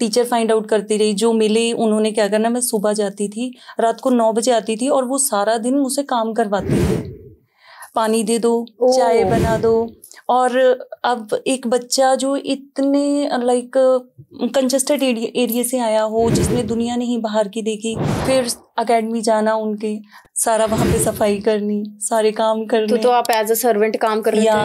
Teacher find out करती रही जो मिले उन्होंने क्या करना मैं सुबह जाती थी रात को नौ बजे आती थी और वो सारा दिन मुझसे काम करवाती थी पानी दे दो चाय बना दो और अब एक बच्चा जो इतने लाइक कंजस्टेड एरिया से आया हो जिसने दुनिया नहीं बाहर की देखी फिर अकेडमी जाना उनके सारा वहाँ पे सफाई करनी सारे काम करने तो, तो आप एज अ सर्वेंट काम कर या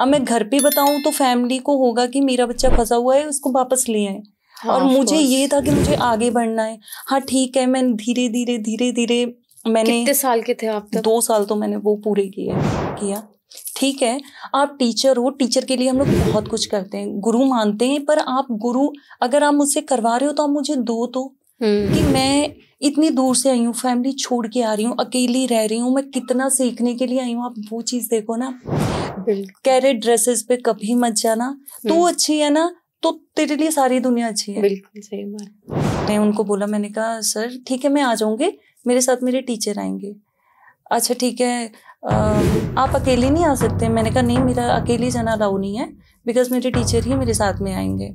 अब मैं घर पे बताऊँ तो फैमिली को होगा कि मेरा बच्चा फंसा हुआ है उसको वापस ले आए और मुझे ये था कि मुझे आगे बढ़ना है हाँ ठीक है मैं धीरे धीरे धीरे धीरे मैंने कितने साल के थे आप तक? दो साल तो मैंने वो पूरे किए किया ठीक है आप टीचर हो टीचर के लिए हम लोग बहुत कुछ करते हैं गुरु मानते हैं पर आप गुरु अगर आप मुझसे करवा रहे हो तो आप मुझे दो तो हम्म। कि मैं इतनी दूर से आई हूँ फैमिली छोड़ के आ रही हूँ अकेली रह रही हूँ मैं कितना सीखने के लिए आई हूँ आप वो चीज देखो ना कैरेट ड्रेसेस पे कभी मत जाना तू तो हम्म। अच्छी है ना तो तेरे लिए सारी दुनिया अच्छी है बिल्कुल सही बात मैं उनको बोला मैंने कहा सर ठीक है मैं आ जाऊंगी मेरे साथ मेरे टीचर आएंगे अच्छा ठीक है आ, आप अकेले नहीं आ सकते मैंने कहा नहीं मेरा अकेले जाना अलाउ नहीं है बिकॉज मेरे टीचर ही मेरे साथ में आएंगे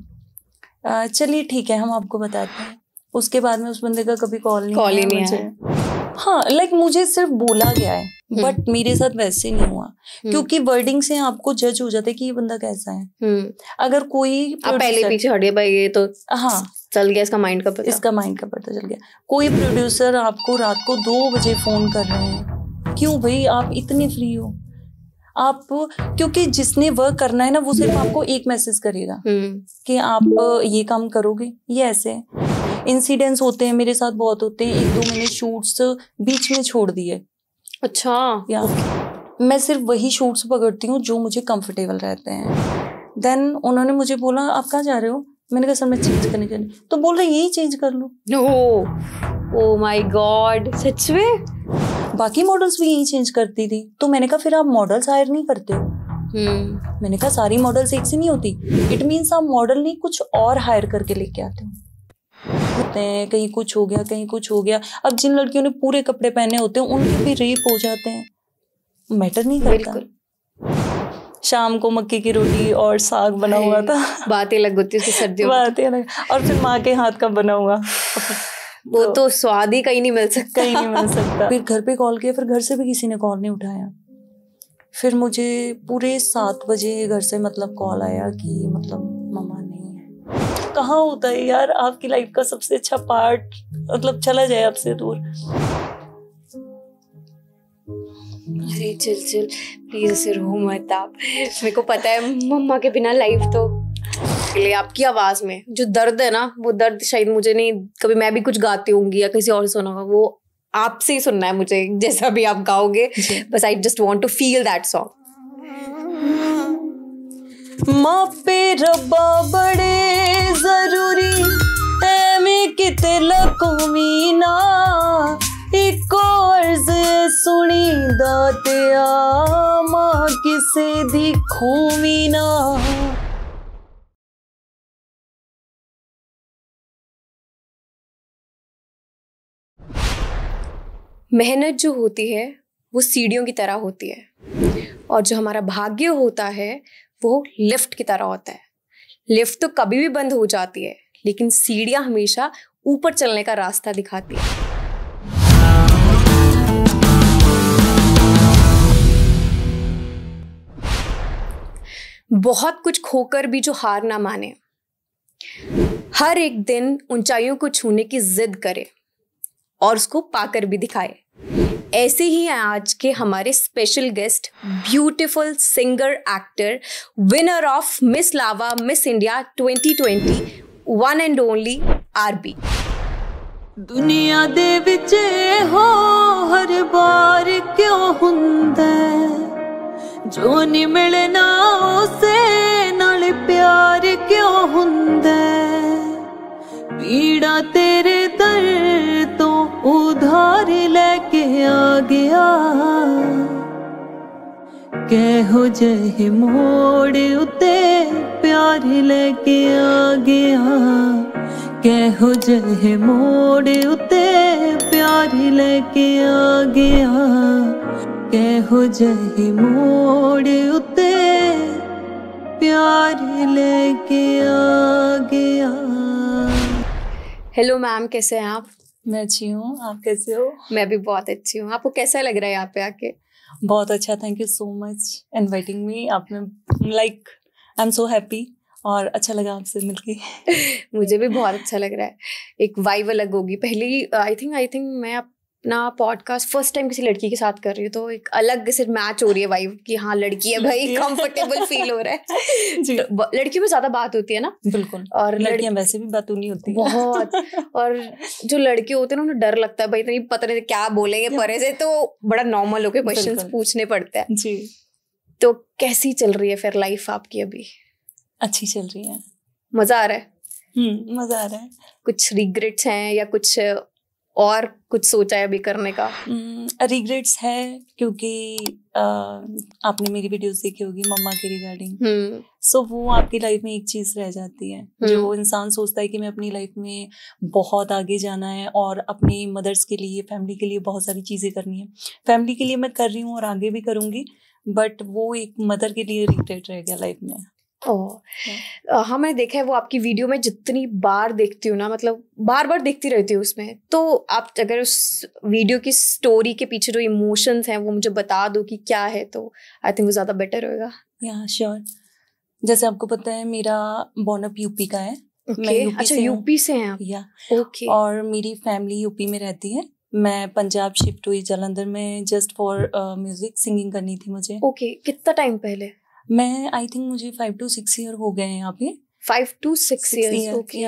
चलिए ठीक है हम आपको बताते हैं उसके बाद में उस बंदे का कभी कॉल नहीं कॉल ही नहीं है हाँ लाइक मुझे सिर्फ बोला गया है बट हम्म। मेरे साथ वैसे नहीं हुआ हम्म। क्योंकि वर्डिंग से आपको जज हो जाता है कि ये बंदा कैसा है हम्म। अगर कोई आप पहले पीछे हटे भाई ये तो हाँ चल गया इसका माइंड का पता इसका माइंड का पता चल गया कोई प्रोड्यूसर आपको रात को दो बजे फोन कर रहे हैं क्यों भाई आप इतने फ्री हो आप क्योंकि जिसने वर्क करना है ना वो सिर्फ आपको एक मैसेज करेगा कि आप ये काम करोगे ये ऐसे है इंसिडेंट्स होते हैं मेरे साथ बहुत होते हैं एक दो मैंने शूट्स बीच में छोड़ दिए अच्छा या मैं सिर्फ वही शूट्स पकड़ती हूँ जो मुझे कंफर्टेबल रहते हैं देन उन्होंने मुझे बोला आप कहाँ जा रहे हो मैंने कहा सर मैं चेंज करने के लिए तो बोल रहे यही चेंज कर लो ओ माई गॉड सच में बाकी मॉडल्स भी यही चेंज करती थी तो मैंने कहा फिर आप मॉडल्स हायर नहीं करते हो hmm. मैंने कहा सारी मॉडल्स एक से नहीं होती इट मीन्स आप मॉडल नहीं कुछ और हायर करके लेके आते हो जाते हैं कहीं कुछ हो गया कहीं कुछ हो गया अब जिन लड़कियों ने पूरे कपड़े पहने होते हैं उनके भी रेप हो जाते हैं मैटर नहीं करता शाम को मक्के की रोटी और साग बना हुआ था बातें अलग होती है सर्दियों बातें अलग और फिर माँ के हाथ का बना हुआ वो तो, तो स्वाद ही कहीं नहीं मिल सकता कहीं नहीं मिल सकता फिर घर पे कॉल किया फिर घर से भी किसी ने कॉल नहीं उठाया फिर मुझे पूरे सात बजे घर से मतलब कॉल आया कि मतलब कहाँ होता है यार आपकी लाइफ का सबसे अच्छा पार्ट मतलब चला जाए आपसे दूर अरे चल चल प्लीज उसे रो मत आप मेरे को पता है मम्मा के बिना लाइफ तो ले आपकी आवाज में जो दर्द है ना वो दर्द शायद मुझे नहीं कभी मैं भी कुछ गाती होंगी या किसी और सुना होगा वो आपसे ही सुनना है मुझे जैसा भी आप गाओगे बस I just want to feel that song माफे रब्बा बड़े जरूरी एवं ਕਿਤੇ ਲਕਮੀ ना ਇੱਕੋ अर्ज सुनी ਦਾਤਿਆ ਮਾਂ ਕਿਸੇ ਦੀ ना मेहनत जो होती है वो सीढ़ियों की तरह होती है और जो हमारा भाग्य होता है वो लिफ्ट की तरह होता है लिफ्ट तो कभी भी बंद हो जाती है लेकिन सीढ़ियां हमेशा ऊपर चलने का रास्ता दिखाती है बहुत कुछ खोकर भी जो हार ना माने हर एक दिन ऊंचाइयों को छूने की जिद करे और उसको पाकर भी दिखाए ऐसे ही हैं आज के हमारे special guest beautiful singer actor winner of Miss लावा Miss India 2020 one and only RB ਦੁਨੀਆ ਦੇ ਵਿੱਚ हो हर बार क्यों ਹੁੰਦਾ जो नी मिलना उसे ਨਾਲ ਪਿਆਰ ਕਿਉਂ ਹੁੰਦਾ ਪੀੜਾ ਤੇਰੇ ਦਰਦ उधार लेके आ गया कहो जहे मोड़ उते प्यार लेके आ गया कहो जहे मोड़ उते प्यार लेके आ गया कहो जहे मोड़ उते प्यार लेके आ गया हेलो मैम कैसे हैं आप मैं अच्छी हूँ आप कैसे हो मैं भी बहुत अच्छी हूँ आपको कैसा लग रहा है यहाँ पे आके बहुत अच्छा thank you so much inviting me आपने like I am so happy और अच्छा लगा आपसे मिलके मुझे भी बहुत अच्छा लग रहा है एक वाइव अलग होगी पहली आई थिंक आई थिंक मैं आप अपना पॉडकास्ट फर्स्ट टाइम किसी लड़की के साथ कर रही हूँ तो एक अलग से मैच हो रही है वाइफ कि हाँ लड़की है भाई कंफर्टेबल फील हो रहा है जी। तो लड़कियों में ज्यादा बात होती है ना बिल्कुल और लड़कियां वैसे भी बात नहीं होती बहुत और जो लड़के होते हैं ना उन्हें डर लगता है भाई इतनी पता नहीं क्या बोलेंगे परे से तो बड़ा नॉर्मल होकर क्वेश्चन पूछने पड़ते हैं जी तो कैसी चल रही है फिर लाइफ आपकी अभी अच्छी चल रही है मजा आ रहा है हम्म, मजा आ रहा है कुछ रिग्रेट्स हैं या कुछ और कुछ सोचा है अभी करने का रिग्रेट्स हम्म, hmm, है क्योंकि आ, आपने मेरी वीडियोस देखी होगी मम्मा के रिगार्डिंग सो hmm. so, वो आपकी लाइफ में एक चीज रह जाती है hmm. जो हम्म। इंसान सोचता है कि मैं अपनी लाइफ में बहुत आगे जाना है और अपने मदर्स के लिए फैमिली के लिए बहुत सारी चीजें करनी है फैमिली के लिए मैं कर रही हूँ और आगे भी करूंगी बट वो एक मदर के लिए रिग्रेट रह गया लाइफ में ओह हाँ।, हाँ मैंने देखा है वो आपकी वीडियो में जितनी बार देखती हूँ ना मतलब बार बार देखती रहती हूँ उसमें तो आप अगर उस वीडियो की स्टोरी के पीछे जो इमोशंस हैं वो मुझे बता दो कि क्या है तो आई थिंक वो ज़्यादा बेटर होगा या श्योर जैसे आपको पता है मेरा बॉर्नअप यूपी का है okay. मैं यूपी अच्छा से यूपी से हैं आप या ओके okay. और मेरी फैमिली यूपी में रहती है मैं पंजाब शिफ्ट हुई जालंधर में जस्ट फॉर म्यूजिक सिंगिंग करनी थी मुझे ओके okay. कितना टाइम पहले मैं आई थिंक मुझे फाइव टू सिक्स ईयर हो गए यहाँ पे five to six okay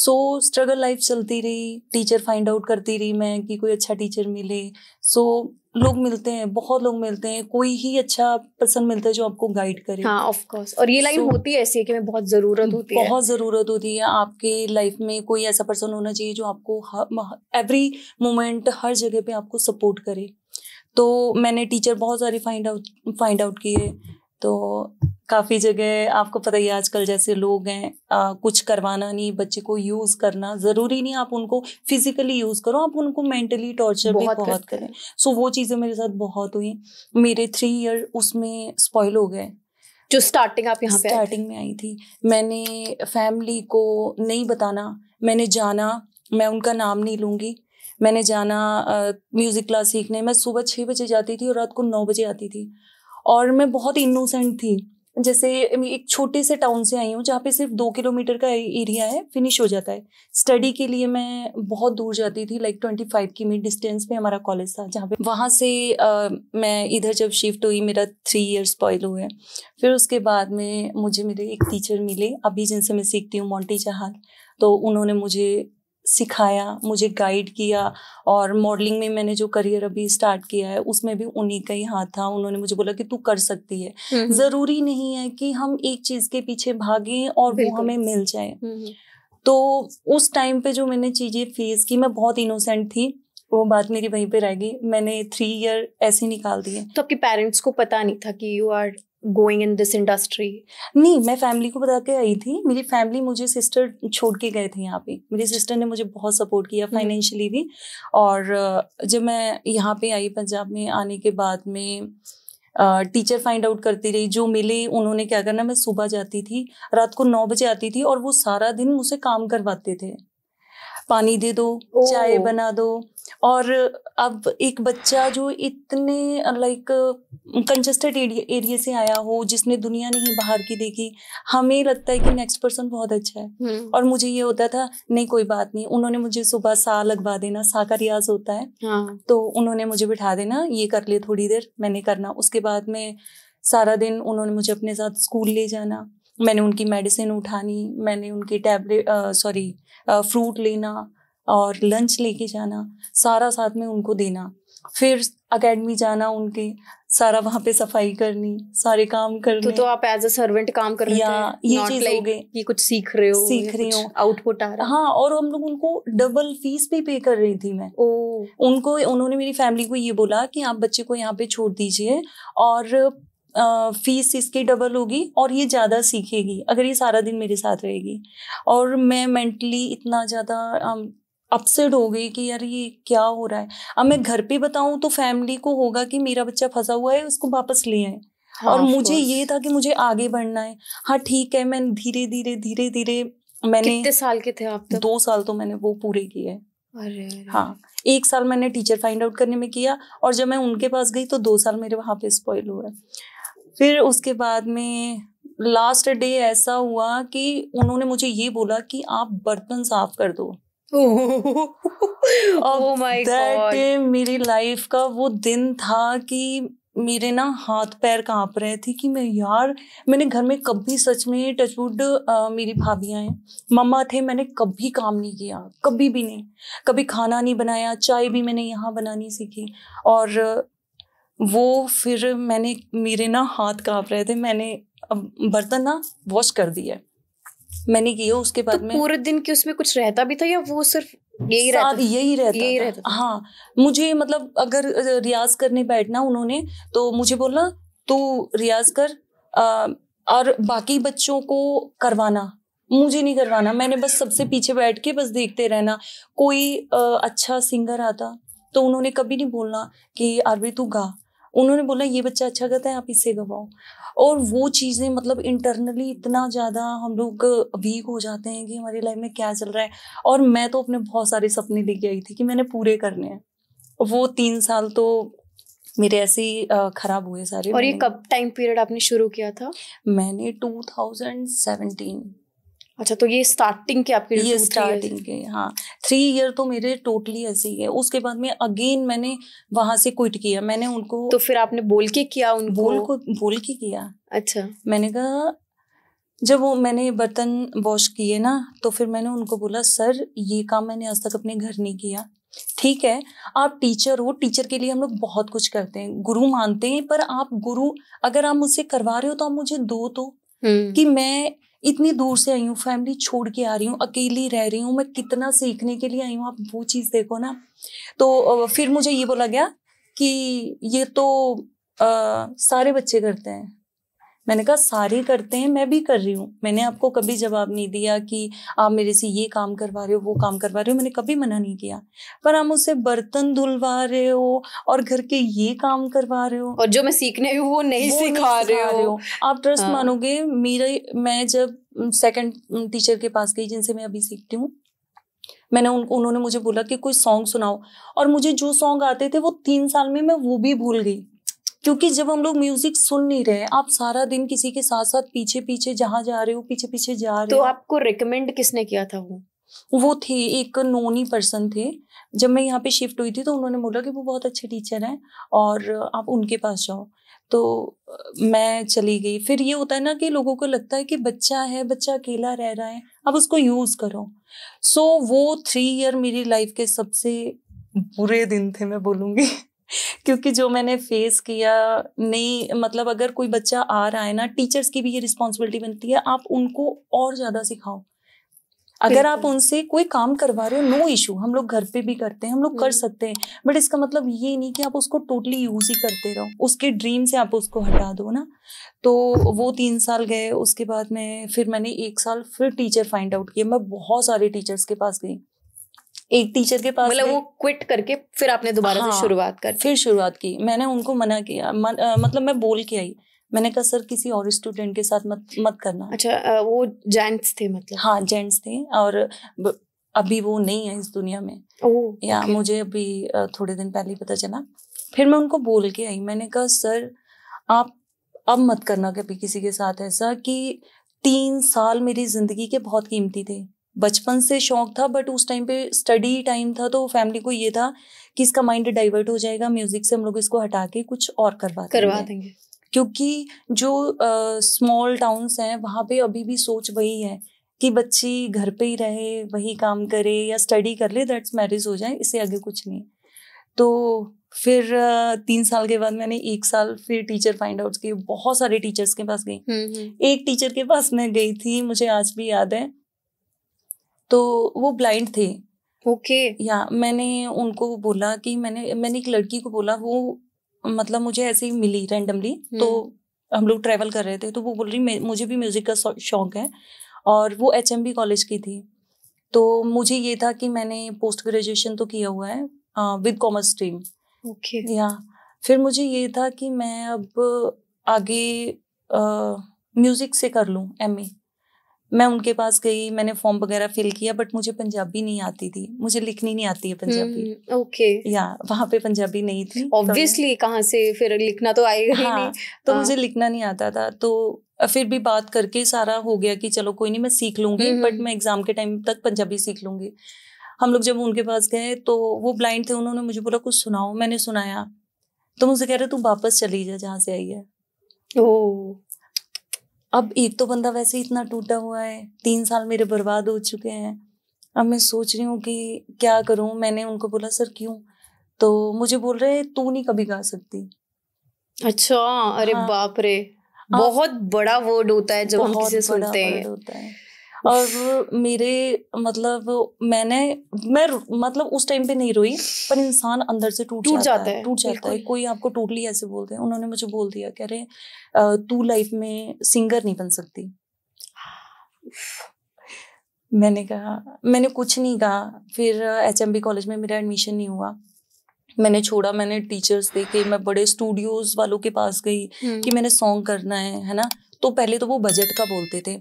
so struggle life चलती रही टीचर फाइंड आउट करती रही मैं कि कोई अच्छा टीचर मिले सो so, लोग मिलते हैं बहुत लोग मिलते हैं कोई ही अच्छा पर्सन मिलता है जो आपको गाइड करे हाँ of course. और ये लाइन so, होती है ऐसी है कि मैं बहुत जरूरत होती बहुत है बहुत जरूरत होती है आपके लाइफ में कोई ऐसा पर्सन होना चाहिए जो आपको एवरी मोमेंट हर जगह पे आपको सपोर्ट करे तो मैंने टीचर बहुत सारे फाइंड आउट फाइंड आउट किए तो काफ़ी जगह आपको पता ही आजकल जैसे लोग हैं आ, कुछ करवाना नहीं बच्चे को यूज़ करना ज़रूरी नहीं आप उनको फिजिकली यूज़ करो आप उनको मेंटली टॉर्चर भी बहुत करें सो so, वो चीज़ें मेरे साथ बहुत हुई मेरे थ्री ईयर उसमें स्पॉइल हो गए जो स्टार्टिंग आप यहाँ पे स्टार्टिंग में आई थी मैंने फैमिली को नहीं बताना मैंने जाना मैं उनका नाम नहीं लूँगी मैंने जाना म्यूज़िक क्लास सीखने मैं सुबह छः बजे जाती थी और रात को नौ बजे आती थी और मैं बहुत इनोसेंट थी जैसे एक छोटे से टाउन से आई हूँ जहाँ पे सिर्फ दो किलोमीटर का एरिया है फिनिश हो जाता है स्टडी के लिए मैं बहुत दूर जाती थी लाइक ट्वेंटी फाइव की मीट डिस्टेंस पे हमारा कॉलेज था जहाँ पे वहाँ से आ, मैं इधर जब शिफ्ट हुई मेरा थ्री इयर्स पॉइल हुए फिर उसके बाद में मुझे मेरे एक टीचर मिले अभी जिनसे मैं सीखती हूँ मोंटी चाहाल तो उन्होंने मुझे सिखाया मुझे गाइड किया और मॉडलिंग में मैंने जो करियर अभी स्टार्ट किया है उसमें भी उन्हीं का ही हाथ था उन्होंने मुझे बोला कि तू कर सकती है ज़रूरी नहीं है कि हम एक चीज़ के पीछे भागें और वो हमें मिल जाए तो उस टाइम पे जो मैंने चीज़ें फेस की मैं बहुत इनोसेंट थी वो बात मेरी वहीं पे रह गई मैंने थ्री ईयर ऐसे निकाल दिए तो आपके पेरेंट्स को पता नहीं था कि you are going in this industry नहीं मैं फैमिली को बता के आई थी मेरी फैमिली मुझे सिस्टर छोड़ के गए थे यहाँ पे मेरी सिस्टर अच्छा। ने मुझे बहुत सपोर्ट किया फाइनेंशियली हम्म। भी और जब मैं यहाँ पे आई पंजाब में आने के बाद में टीचर फाइंड आउट करती रही जो मिले उन्होंने क्या करना मैं सुबह जाती थी रात को नौ बजे आती थी और वो सारा दिन मुझसे काम करवाते थे पानी दे दो चाय बना दो और अब एक बच्चा जो इतने लाइक कंजस्टेड एरिया से आया हो जिसने दुनिया नहीं बाहर की देखी हमें लगता है कि नेक्स्ट पर्सन बहुत अच्छा है हम्म। और मुझे ये होता था नहीं कोई बात नहीं उन्होंने मुझे सुबह सा लगवा देना सा का रियाज होता है हाँ। तो उन्होंने मुझे बिठा देना ये कर ले थोड़ी देर मैंने करना उसके बाद में सारा दिन उन्होंने मुझे अपने साथ स्कूल ले जाना मैंने उनकी मेडिसिन उठानी मैंने उनकी टैबलेट सॉरी फ्रूट लेना और लंच लेके जाना सारा साथ में उनको देना फिर अकेडमी जाना उनके सारा वहाँ पे सफाई करनी सारे काम करने तो, तो आप एज अ सर्वेंट काम कर रहे ये चीज like हो गए कि कुछ सीख रहे हो सीख रही हो आउटपुट आ रहा हाँ और हम लोग उनको डबल फीस भी पे कर रही थी मैं ओ। उनको उन्होंने मेरी फैमिली को ये बोला कि आप बच्चे को यहाँ पे छोड़ दीजिए और फीस इसकी डबल होगी और ये ज़्यादा सीखेगी अगर ये सारा दिन मेरे साथ रहेगी और मैं मेंटली इतना ज़्यादा अपसेट हो गई कि यार ये क्या हो रहा है अब मैं घर पे बताऊँ तो फैमिली को होगा कि मेरा बच्चा फंसा हुआ है उसको वापस ले आए हाँ, और मुझे ये था कि मुझे आगे बढ़ना है हाँ ठीक है मैं धीरे धीरे धीरे धीरे मैंने कितने साल के थे आप तक? दो साल तो मैंने वो पूरे किए हैं अरे हाँ एक साल मैंने टीचर फाइंड आउट करने में किया और जब मैं उनके पास गई तो दो साल मेरे वहाँ पे स्पॉइल हुआ फिर उसके बाद में लास्ट डे ऐसा हुआ कि उन्होंने मुझे ये बोला कि आप बर्तन साफ कर दो oh मेरी लाइफ का वो दिन था कि मेरे ना हाथ पैर कांप रहे थे कि मैं यार मैंने घर में कभी सच में टचवुड मेरी भाभी हैं मम्मा थे मैंने कभी काम नहीं किया कभी भी नहीं कभी खाना नहीं बनाया चाय भी मैंने यहाँ बनानी सीखी और वो फिर मैंने मेरे ना हाथ कांप रहे थे मैंने बर्तन ना वॉश कर दिया मैंने किया उसके बाद तो में पूरे दिन की उसमें कुछ रहता भी था या वो सिर्फ यही रहता था। यही रहता यही रहता था। हाँ मुझे मतलब अगर रियाज करने बैठना उन्होंने तो मुझे बोला तू रियाज कर आ, और बाकी बच्चों को करवाना मुझे नहीं करवाना मैंने बस सबसे पीछे बैठ के बस देखते रहना कोई आ, अच्छा सिंगर आता तो उन्होंने कभी नहीं बोलना कि आरवी तू गा उन्होंने बोला ये बच्चा अच्छा करता है आप इसे गवाओ और वो चीज़ें मतलब इंटरनली इतना ज़्यादा हम लोग वीक हो जाते हैं कि हमारी लाइफ में क्या चल रहा है और मैं तो अपने बहुत सारे सपने लेके आई थी कि मैंने पूरे करने हैं वो तीन साल तो मेरे ऐसे ही खराब हुए सारे और ये कब टाइम पीरियड आपने शुरू किया था मैंने 2017 अच्छा तो ये स्टार्टिंग के आपके ये स्टार्टिंग के हाँ थ्री ईयर तो मेरे टोटली ऐसे ही है उसके बाद में अगेन मैंने वहां से क्विट किया मैंने उनको तो फिर आपने बोल के किया उनको बोल को बोल के किया अच्छा मैंने कहा जब वो मैंने बर्तन वॉश किए ना तो फिर मैंने उनको बोला सर ये काम मैंने आज तक अपने घर नहीं किया ठीक है आप टीचर हो टीचर के लिए हम लोग बहुत कुछ करते हैं गुरु मानते हैं पर आप गुरु अगर आप मुझसे करवा रहे हो तो आप मुझे दो तो हम्म। कि मैं इतनी दूर से आई हूँ फैमिली छोड़ के आ रही हूँ अकेली रह रही हूँ मैं कितना सीखने के लिए आई हूँ आप वो चीज़ देखो ना तो फिर मुझे ये बोला गया कि ये तो आ, सारे बच्चे करते हैं मैंने कहा सारे करते हैं मैं भी कर रही हूँ मैंने आपको कभी जवाब नहीं दिया कि आप मेरे से ये काम करवा रहे हो वो काम करवा रहे हो मैंने कभी मना नहीं किया पर आप उसे बर्तन धुलवा रहे हो और घर के ये काम करवा रहे हो और जो मैं सीखने वो नहीं सिखा रहे, हो आप ट्रस्ट हाँ। मानोगे मेरे मैं जब सेकंड टीचर के पास गई जिनसे मैं अभी सीखती हूँ मैंने उन, उन्होंने मुझे बोला कि कोई सॉन्ग सुनाओ और मुझे जो सॉन्ग आते थे वो तीन साल में मैं वो भी भूल गई क्योंकि जब हम लोग म्यूजिक सुन नहीं रहे आप सारा दिन किसी के साथ साथ पीछे पीछे जहाँ जा रहे हो पीछे पीछे जा रहे तो हो तो आपको रिकमेंड किसने किया था वो वो थे एक नोनी पर्सन थे जब मैं यहाँ पे शिफ्ट हुई थी तो उन्होंने बोला कि वो बहुत अच्छे टीचर हैं और आप उनके पास जाओ तो मैं चली गई फिर ये होता है ना कि लोगों को लगता है कि बच्चा है बच्चा अकेला रह रहा है अब उसको यूज़ करो सो so, वो थ्री ईयर मेरी लाइफ के सबसे बुरे दिन थे मैं बोलूँगी क्योंकि जो मैंने फेस किया नहीं मतलब अगर कोई बच्चा आ रहा है ना टीचर्स की भी ये रिस्पॉन्सिबिलिटी बनती है आप उनको और ज़्यादा सिखाओ अगर आप उनसे कोई काम करवा रहे हो नो इशू हम लोग घर पे भी करते हैं हम लोग कर हम्म। सकते हैं बट इसका मतलब ये नहीं कि आप उसको टोटली यूज ही करते रहो उसके ड्रीम से आप उसको हटा दो ना तो वो तीन साल गए उसके बाद में फिर मैंने एक साल फिर टीचर फाइंड आउट किया मैं बहुत सारे टीचर्स के पास गई एक टीचर के पास मतलब वो क्विट करके फिर आपने दोबारा हाँ, से शुरुआत कर फिर शुरुआत की मैंने उनको मना किया म, आ, मतलब मैं बोल के आई मैंने कहा सर किसी और स्टूडेंट के साथ मत मत करना अच्छा आ, वो जेंट्स थे मतलब हाँ जेंट्स थे और ब, अभी वो नहीं है इस दुनिया में ओ, या okay. मुझे अभी थोड़े दिन पहले पता चला फिर मैं उनको बोल के आई मैंने कहा सर आप अब मत करना कभी किसी के साथ ऐसा कि तीन साल मेरी जिंदगी के बहुत कीमती थे बचपन से शौक था बट उस टाइम पे स्टडी टाइम था तो फैमिली को ये था कि इसका माइंड डाइवर्ट हो जाएगा म्यूजिक से हम लोग इसको हटा के कुछ और करवा करवा देंगे क्योंकि जो स्मॉल टाउन्स हैं वहाँ पे अभी भी सोच वही है कि बच्ची घर पे ही रहे वही काम करे या स्टडी कर ले दैट्स मैरिज हो जाए इससे आगे कुछ नहीं तो फिर तीन साल के बाद मैंने एक साल फिर टीचर फाइंड आउट किए बहुत सारे टीचर्स के पास गई हम्म, हम्म। एक टीचर के पास मैं गई थी मुझे आज भी याद है तो वो ब्लाइंड थे ओके okay. या मैंने उनको बोला कि मैंने मैंने एक लड़की को बोला वो मतलब मुझे ऐसे ही मिली रैंडमली तो हम्म। हम लोग ट्रेवल कर रहे थे तो वो बोल रही मुझे भी म्यूजिक का शौक है और वो एच कॉलेज की थी तो मुझे ये था कि मैंने पोस्ट ग्रेजुएशन तो किया हुआ है विद कॉमर्स स्ट्रीम ओके या फिर मुझे ये था कि मैं अब आगे म्यूजिक से कर लूँ एम ए मैं उनके पास गई मैंने फॉर्म वगैरह फिल किया बट मुझे पंजाबी नहीं आती थी मुझे लिखनी नहीं आती है पंजाबी ओके हम्म, या वहाँ पे पंजाबी नहीं थी ऑब्वियसली तो कहाँ से फिर लिखना तो आएगा हाँ, ही नहीं तो हाँ. मुझे लिखना नहीं आता था तो फिर भी बात करके सारा हो गया कि चलो कोई नहीं मैं सीख लूंगी बट हम्म, हम्म। मैं एग्जाम के टाइम तक पंजाबी सीख लूंगी हम लोग जब उनके पास गए तो वो ब्लाइंड थे उन्होंने मुझे बोला कुछ सुनाओ मैंने सुनाया तो मुझे कह रहे तू वापस चली जा जहाँ से आई है ओ अब एक तो बंदा वैसे ही इतना टूटा हुआ है तीन साल मेरे बर्बाद हो चुके हैं अब मैं सोच रही हूँ कि क्या करूँ मैंने उनको बोला सर क्यों तो मुझे बोल रहे तू नहीं कभी गा सकती अच्छा अरे हाँ, बाप रे बहुत बड़ा वर्ड होता है जब हम किसे सुनते हैं और मेरे मतलब मैंने मैं मतलब उस टाइम पे नहीं रोई पर इंसान अंदर से टूट जाता, जाता है टूट जाता है कोई आपको टोटली ऐसे बोलते हैं उन्होंने मुझे बोल दिया कह रहे तू लाइफ में सिंगर नहीं बन सकती मैंने कहा मैंने कुछ नहीं कहा फिर एच कॉलेज में मेरा एडमिशन नहीं हुआ मैंने छोड़ा मैंने टीचर्स देखे मैं बड़े स्टूडियोज वालों के पास गई हम्म। कि मैंने सॉन्ग करना है है ना तो पहले तो वो बजट का बोलते थे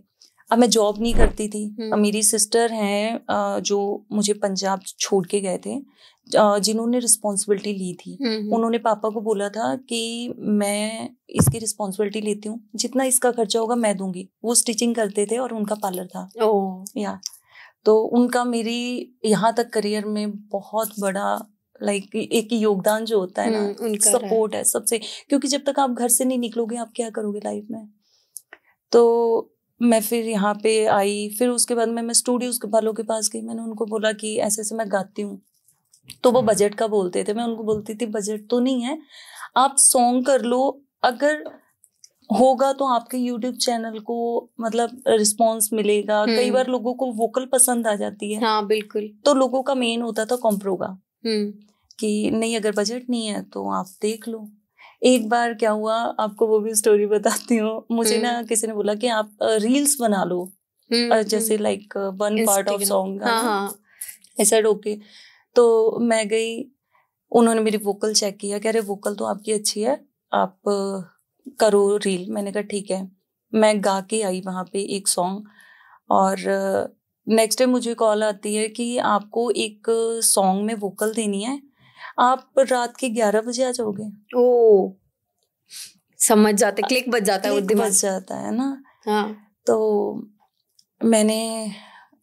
अब मैं जॉब नहीं करती थी हम्म। अब मेरी सिस्टर हैं जो मुझे पंजाब छोड़ के गए थे जिन्होंने रिस्पॉन्सिबिलिटी ली थी हम्म, हम्म। उन्होंने पापा को बोला था कि मैं इसकी रिस्पॉन्सिबिलिटी लेती हूँ जितना इसका खर्चा होगा मैं दूंगी वो स्टिचिंग करते थे और उनका पार्लर था या तो उनका मेरी यहाँ तक करियर में बहुत बड़ा लाइक like, एक योगदान जो होता है ना सपोर्ट है सबसे क्योंकि जब तक आप घर से नहीं निकलोगे आप क्या करोगे लाइफ में तो मैं फिर यहाँ पे आई फिर उसके बाद में मैं स्टूडियोज वालों के पास गई मैंने उनको बोला कि ऐसे ऐसे मैं गाती हूँ तो वो बजट हम्म। का बोलते थे मैं उनको बोलती थी बजट तो नहीं है आप सॉन्ग कर लो अगर होगा तो आपके यूट्यूब चैनल को मतलब रिस्पॉन्स मिलेगा कई हम्म। बार लोगों को वोकल पसंद आ जाती है हाँ बिल्कुल तो लोगों का मेन होता था कॉम्प्रोगा हम्म। कि नहीं अगर बजट नहीं है तो आप देख लो एक बार क्या हुआ आपको वो भी स्टोरी बताती हूँ मुझे ना हम्म। किसी ने बोला कि आप रील्स बना लो हम्म, जैसे like one part of song ऐसा ओके तो मैं गई उन्होंने मेरी वोकल चेक किया कह रहे वोकल तो आपकी अच्छी है आप करो रील मैंने कहा ठीक है मैं गा के आई वहाँ पे एक सॉन्ग और नेक्स्ट टाइम मुझे कॉल आती है कि आपको एक सॉन्ग में वोकल देनी है आप रात के ग्यारह बजे आ जाओगे ओ समझ जाते क्लिक बज जाता है बज जाता है ना हाँ तो मैंने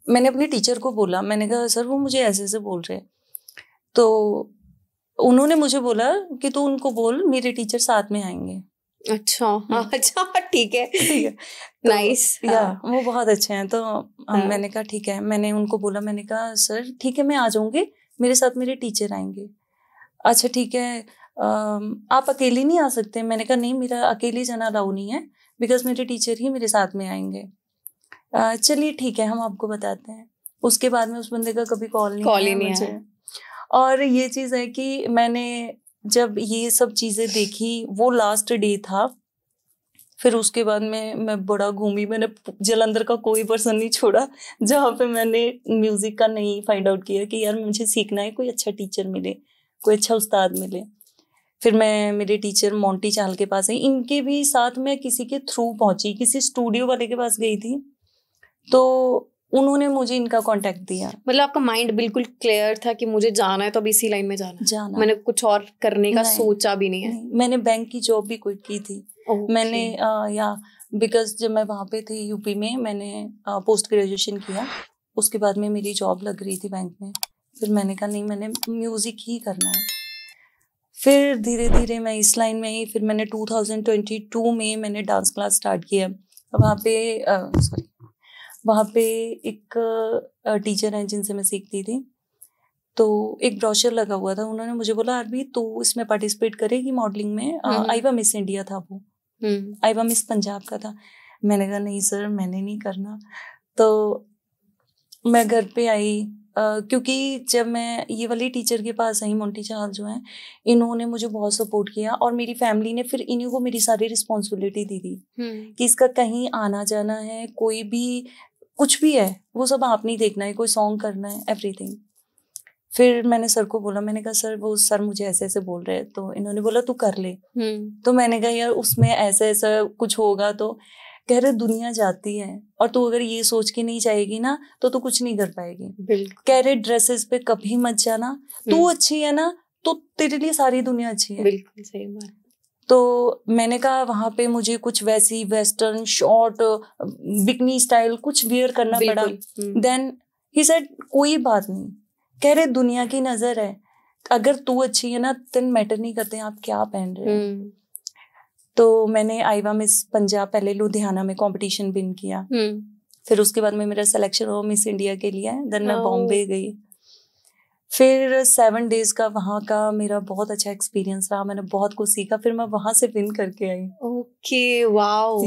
मैंने अपने टीचर को बोला मैंने कहा सर वो मुझे ऐसे ऐसे बोल रहे तो उन्होंने मुझे बोला कि तू उनको बोल मेरे टीचर साथ में आएंगे अच्छा हम्म। हाँ, अच्छा ठीक है नाइस तो, या हाँ। वो बहुत अच्छे हैं तो हाँ. मैंने कहा ठीक है मैंने उनको बोला मैंने कहा सर ठीक है मैं आ जाऊंगी मेरे साथ मेरे टीचर आएंगे अच्छा ठीक है आप अकेले नहीं आ सकते मैंने कहा नहीं मेरा अकेले जाना अलाउ नहीं है बिकॉज मेरे टीचर ही मेरे साथ में आएंगे चलिए ठीक है हम आपको बताते हैं उसके बाद में उस बंदे का कभी कॉल नहीं कॉल ही नहीं है और ये चीज़ है कि मैंने जब ये सब चीज़ें देखी वो लास्ट डे था फिर उसके बाद में मैं बड़ा घूमी मैंने जलंधर का कोई पर्सन नहीं छोड़ा जहाँ पे मैंने म्यूज़िक का नहीं फाइंड आउट किया कि यार मुझे सीखना है कोई अच्छा टीचर मिले कोई अच्छा उस्ताद मिले फिर मैं मेरे टीचर मोंटी चाहल के पास आई इनके भी साथ मैं किसी के थ्रू पहुंची किसी स्टूडियो वाले के पास गई थी तो उन्होंने मुझे इनका कांटेक्ट दिया मतलब आपका माइंड बिल्कुल क्लियर था कि मुझे जाना है तो अब इसी लाइन में जाना जाना मैंने कुछ और करने का सोचा भी नहीं है नहीं। मैंने बैंक की जॉब भी क्विट की थी मैंने आ, या बिकॉज जब मैं वहाँ पे थी यूपी में मैंने आ, पोस्ट ग्रेजुएशन किया उसके बाद में मेरी जॉब लग रही थी बैंक में फिर मैंने कहा नहीं मैंने म्यूज़िक ही करना है फिर धीरे धीरे मैं इस लाइन में ही फिर मैंने 2022 में मैंने डांस क्लास स्टार्ट किया वहाँ पे सॉरी वहाँ पे एक टीचर हैं जिनसे मैं सीखती थी तो एक ब्रोशर लगा हुआ था उन्होंने मुझे बोला आरबी तू तो इसमें पार्टिसिपेट करेगी मॉडलिंग में आईवा मिस इंडिया था वो आईवा मिस पंजाब का था मैंने कहा नहीं सर मैंने नहीं करना तो मैं घर पे आई Uh, क्योंकि जब मैं ये वाली टीचर के पास आई मोन्टी चाहल जो हैं इन्होंने मुझे बहुत सपोर्ट किया और मेरी फैमिली ने फिर इन्हीं को मेरी सारी रिस्पॉन्सिबिलिटी दी थी हम्म। कि इसका कहीं आना जाना है कोई भी कुछ भी है वो सब आपने देखना है कोई सॉन्ग करना है एवरीथिंग फिर मैंने सर को बोला मैंने कहा सर वो सर मुझे ऐसे ऐसे बोल रहे हैं तो इन्होंने बोला तू कर ले हम्म। तो मैंने कहा यार उसमें ऐसा ऐसा कुछ होगा तो कह रहे दुनिया जाती है और तू अगर ये सोच के नहीं जाएगी ना तो तू कुछ नहीं कर पाएगी कह रहे ड्रेसेस पे कभी मत जाना तू हम्म। अच्छी है ना तो तेरे लिए सारी दुनिया अच्छी है बिल्कुल सही बात तो मैंने कहा वहां पे मुझे कुछ वैसी वेस्टर्न शॉर्ट बिकनी स्टाइल कुछ वियर करना पड़ा देन ही सेड कोई बात नहीं कह रहे दुनिया की नजर है अगर तू अच्छी है ना तेन मैटर नहीं करते आप क्या पहन रहे हो हम्म। तो मैंने आईवा मिस पंजाब पहले लुधियाना में कंपटीशन विन किया हम्म। फिर उसके बाद में मेरा सिलेक्शन हुआ मिस इंडिया के लिए देन मैं बॉम्बे गई फिर सेवन डेज का वहाँ का मेरा बहुत अच्छा एक्सपीरियंस रहा मैंने बहुत कुछ सीखा फिर मैं वहाँ से विन करके आई ओके वाओ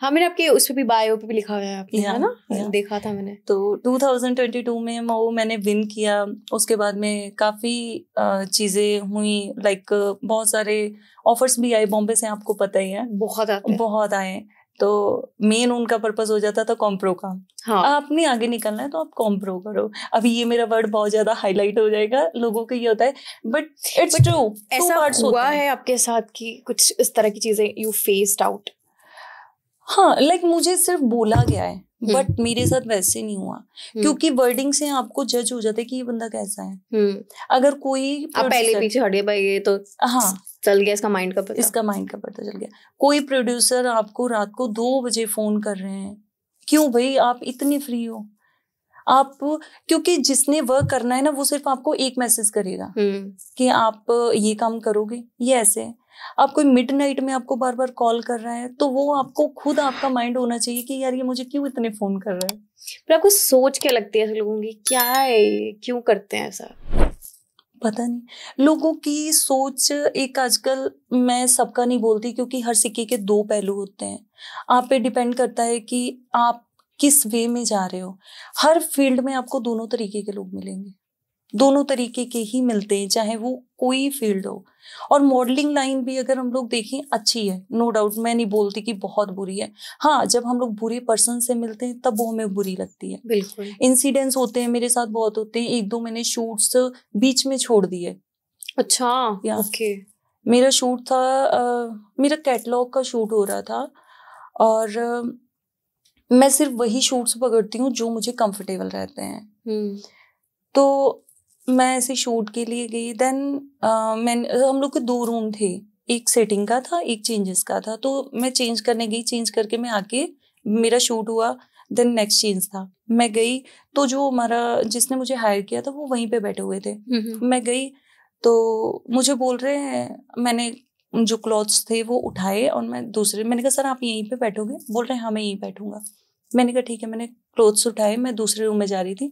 हाँ मैंने आपके उस पर भी बायो पे भी लिखा हुआ है आपने है ना देखा था मैंने तो 2022 में वो मैंने विन किया उसके बाद में काफ़ी चीज़ें हुई लाइक बहुत सारे ऑफर्स भी आए बॉम्बे से आपको पता ही है बहुत आते बहुत आए तो मेन उनका पर्पज हो जाता था कॉम्प्रो का हाँ आपने आगे निकलना है तो आप कॉम्प्रो करो अभी ये मेरा वर्ड बहुत ज्यादा हाईलाइट हो जाएगा लोगों को ये होता है बट इट्स ट्रू ऐसा हुआ है आपके साथ की कुछ इस तरह की चीजें यू फेस्ड आउट हाँ लाइक like मुझे सिर्फ बोला गया है बट हम्म। मेरे साथ वैसे नहीं हुआ हम्म। क्योंकि वर्डिंग से आपको जज हो जाता है कि ये बंदा कैसा है हम्म। अगर कोई आप पहले पीछे हटे भाई ये तो हाँ चल गया इसका माइंड का पता इसका माइंड का पता चल गया कोई प्रोड्यूसर आपको रात को दो बजे फोन कर रहे हैं क्यों भाई आप इतने फ्री हो आप क्योंकि जिसने वर्क करना है ना वो सिर्फ आपको एक मैसेज करेगा हम्म। कि आप ये काम करोगे ये ऐसे है आप कोई मिड नाइट में आपको बार बार कॉल कर रहा है तो वो आपको खुद आपका माइंड होना चाहिए कि यार ये मुझे क्यों इतने फोन कर रहा है पर आपको सोच क्या लगती है ऐसे लोगों की क्या है क्यों करते हैं ऐसा पता नहीं लोगों की सोच एक आजकल मैं सबका नहीं बोलती क्योंकि हर सिक्के के दो पहलू होते हैं आप पे डिपेंड करता है कि आप किस वे में जा रहे हो हर फील्ड में आपको दोनों तरीके के लोग मिलेंगे दोनों तरीके के ही मिलते हैं चाहे वो कोई फील्ड हो और मॉडलिंग लाइन भी अगर हम लोग देखें अच्छी है नो no डाउट मैं नहीं बोलती कि बहुत बुरी है हाँ जब हम लोग बुरे पर्सन से मिलते हैं तब वो हमें बुरी लगती है बिल्कुल इंसिडेंट्स होते हैं मेरे साथ बहुत होते हैं एक दो मैंने शूट्स बीच में छोड़ दिए अच्छा ओके मेरा शूट था आ, मेरा कैटलॉग का शूट हो रहा था और आ, मैं सिर्फ वही शूट्स पकड़ती हूँ जो मुझे कंफर्टेबल रहते हैं हम्म। तो मैं ऐसे शूट के लिए गई देन मैंने हम लोग के दो रूम थे एक सेटिंग का था एक चेंजेस का था तो मैं चेंज करने गई चेंज करके मैं आके मेरा शूट हुआ देन नेक्स्ट चेंज था मैं गई तो जो हमारा जिसने मुझे हायर किया था वो वहीं पे बैठे हुए थे हम्म, हम्म। मैं गई तो मुझे बोल रहे हैं मैंने जो क्लॉथ्स थे वो उठाए और मैं दूसरे मैंने कहा सर आप यहीं पे बैठोगे बोल रहे हैं हाँ मैं यहीं बैठूंगा मैंने कहा ठीक है मैंने क्लॉथ्स उठाए मैं दूसरे रूम में जा रही थी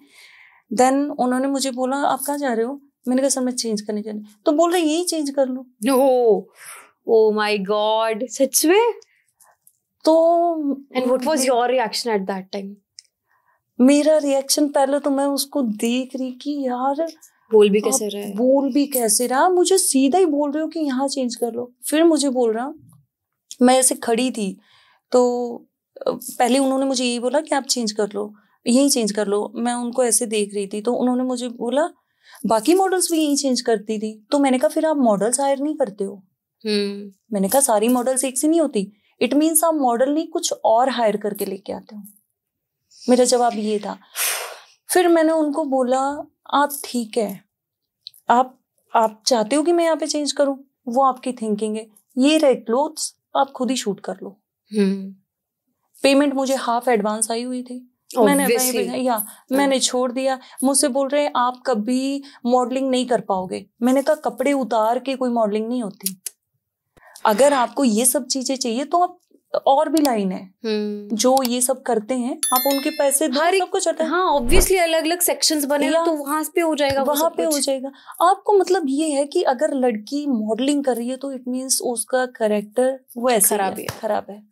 देन उन्होंने मुझे बोला आप कहाँ जा रहे हो मैंने कहा सर मैं चेंज करने जा रही तो बोल रहे यही चेंज कर लो ओ माई गॉड सच में तो and what was your reaction at that time मेरा रिएक्शन पहले तो मैं उसको देख रही कि यार बोल भी कैसे रहा है बोल भी कैसे रहा मुझे सीधा ही बोल रहे हो कि यहाँ चेंज कर लो फिर मुझे बोल रहा मैं ऐसे खड़ी थी तो पहले उन्होंने मुझे यही बोला कि आप चेंज कर लो यही चेंज कर लो मैं उनको ऐसे देख रही थी तो उन्होंने मुझे बोला बाकी मॉडल्स भी यही चेंज करती थी तो मैंने कहा फिर आप मॉडल्स हायर नहीं करते हो हम्म। मैंने कहा सारी मॉडल्स एक सी नहीं होती इट मीन्स आप मॉडल नहीं कुछ और हायर करके लेके आते हो मेरा जवाब ये था फिर मैंने उनको बोला आप ठीक है आप आप चाहते हो कि मैं यहाँ पे चेंज करूं वो आपकी थिंकिंग है ये रेड क्लोथ्स आप खुद ही शूट कर लो पेमेंट हम्म। मुझे हाफ एडवांस आई हुई थी Oh, मैंने भैया या तो मैंने छोड़ दिया मुझसे बोल रहे हैं आप कभी मॉडलिंग नहीं कर पाओगे मैंने कहा कपड़े उतार के कोई मॉडलिंग नहीं होती अगर आपको ये सब चीजें चाहिए तो आप और भी लाइन है हम्म। जो ये सब करते हैं आप उनके पैसे दो सब कुछ होता है हाँ ऑब्वियसली अलग अलग सेक्शंस बने तो वहां पे हो जाएगा वहां पे हो जाएगा आपको मतलब ये है कि अगर लड़की मॉडलिंग कर रही है तो इट मीन्स उसका करेक्टर वैसे खराब है खराब है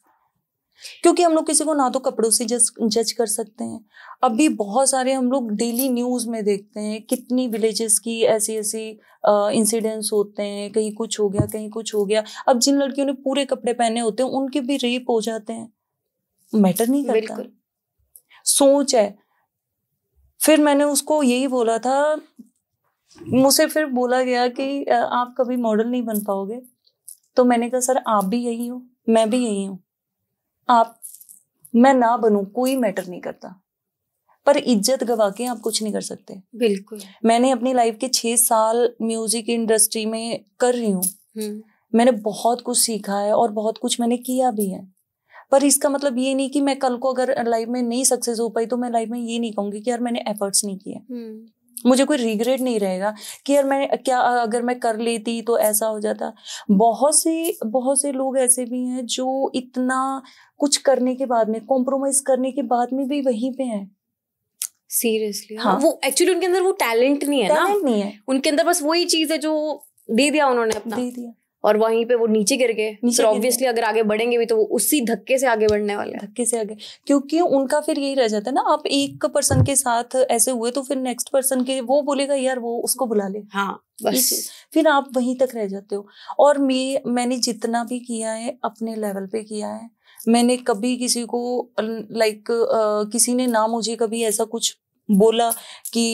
क्योंकि हम लोग किसी को ना तो कपड़ों से जज जज कर सकते हैं अभी बहुत सारे हम लोग डेली न्यूज़ में देखते हैं कितनी विलेजेस की ऐसी ऐसी इंसिडेंट्स होते हैं कहीं कुछ हो गया कहीं कुछ हो गया अब जिन लड़कियों ने पूरे कपड़े पहने होते हैं उनके भी रेप हो जाते हैं मैटर नहीं करता सोच है फिर मैंने उसको यही बोला था मुझसे फिर बोला गया कि आप कभी मॉडल नहीं बन पाओगे तो मैंने कहा सर आप भी यही हो मैं भी यही हूँ आप मैं ना बनू कोई मैटर नहीं करता पर इज्जत गवा के आप कुछ नहीं कर सकते बिल्कुल मैंने अपनी लाइफ के छह साल म्यूजिक इंडस्ट्री में कर रही हूँ हम्म। मैंने बहुत कुछ सीखा है और बहुत कुछ मैंने किया भी है पर इसका मतलब ये नहीं कि मैं कल को अगर लाइफ में नहीं सक्सेस हो पाई तो मैं लाइफ में ये नहीं कहूंगी कि यार मैंने एफर्ट्स नहीं किए हम्म। मुझे कोई रिग्रेट नहीं रहेगा कि यार मैं क्या अगर मैं कर लेती तो ऐसा हो जाता बहुत से बहुत से लोग ऐसे भी हैं जो इतना कुछ करने के बाद में कॉम्प्रोमाइज करने के बाद में भी वहीं पे हैं सीरियसली हाँ वो एक्चुअली उनके अंदर वो टैलेंट नहीं है टैलेंट नहीं है उनके अंदर बस वही चीज है जो दे दिया उन्होंने अपना दे दिया और वहीं पे वो नीचे गिर गए ऑब्वियसली अगर आगे बढ़ेंगे भी तो वो उसी धक्के से आगे बढ़ने वाले धक्के से आगे क्योंकि उनका फिर यही रह जाता है ना आप एक पर्सन के साथ ऐसे हुए तो फिर नेक्स्ट पर्सन के वो बोलेगा यार वो उसको बुला ले हाँ बस फिर आप वहीं तक रह जाते हो और मैं मैंने जितना भी किया है अपने लेवल पे किया है मैंने कभी किसी को लाइक किसी ने ना मुझे कभी ऐसा कुछ बोला कि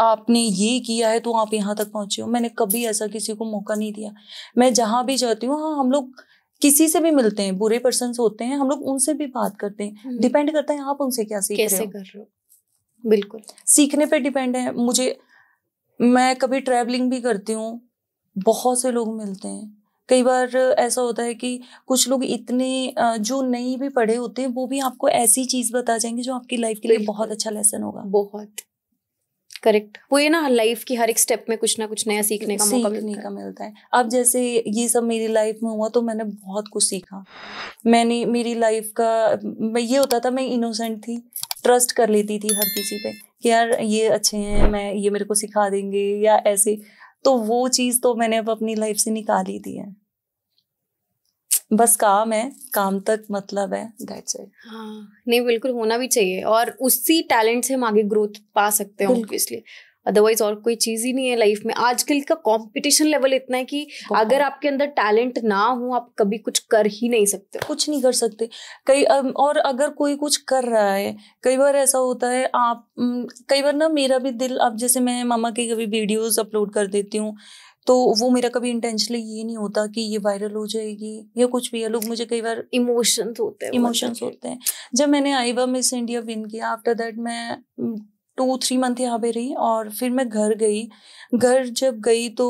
आपने ये किया है तो आप यहाँ तक पहुंचे हो मैंने कभी ऐसा किसी को मौका नहीं दिया मैं जहां भी जाती हूँ हाँ हम लोग किसी से भी मिलते हैं बुरे पर्सन होते हैं हम लोग उनसे भी बात करते हैं डिपेंड हम्म। करता है आप उनसे क्या सीख कैसे रहे हो कर रहे हो बिल्कुल सीखने पे डिपेंड है मुझे मैं कभी ट्रैवलिंग भी करती हूँ बहुत से लोग मिलते हैं कई बार ऐसा होता है कि कुछ लोग इतने जो नहीं भी पढ़े होते हैं वो भी आपको ऐसी चीज बता जाएंगे जो आपकी लाइफ के लिए बहुत अच्छा लेसन होगा बहुत करेक्ट वो ये ना लाइफ की हर एक स्टेप में कुछ ना कुछ नया सीखने का मौका सीखने का मिलता है अब जैसे ये सब मेरी लाइफ में हुआ तो मैंने बहुत कुछ सीखा मैंने मेरी लाइफ का ये होता था मैं इनोसेंट थी ट्रस्ट कर लेती थी हर किसी पे कि यार ये अच्छे हैं मैं ये मेरे को सिखा देंगे या ऐसे तो वो चीज़ तो मैंने अब अपनी लाइफ से निकाल ही दी है बस काम है काम तक मतलब है दैट्स इट हाँ नहीं बिल्कुल होना भी चाहिए और उसी टैलेंट से हम आगे ग्रोथ पा सकते हैं ऑब्वियसली अदरवाइज और कोई चीज ही नहीं है लाइफ में आजकल का कंपटीशन लेवल इतना है कि अगर आपके अंदर टैलेंट ना हो आप कभी कुछ कर ही नहीं सकते कुछ नहीं कर सकते कई और अगर कोई कुछ कर रहा है कई बार ऐसा होता है आप कई बार ना मेरा भी दिल अब जैसे मैं मामा की कभी वीडियोस अपलोड कर देती हूँ तो वो मेरा कभी इंटेंशनली ये नहीं होता कि ये वायरल हो जाएगी या कुछ भी है लोग मुझे कई बार इमोशंस होते हैं इमोशंस होते हैं जब मैंने I was Miss India win किया आफ्टर दैट मैं टू थ्री मंथ यहाँ पे रही और फिर मैं घर गई घर जब गई तो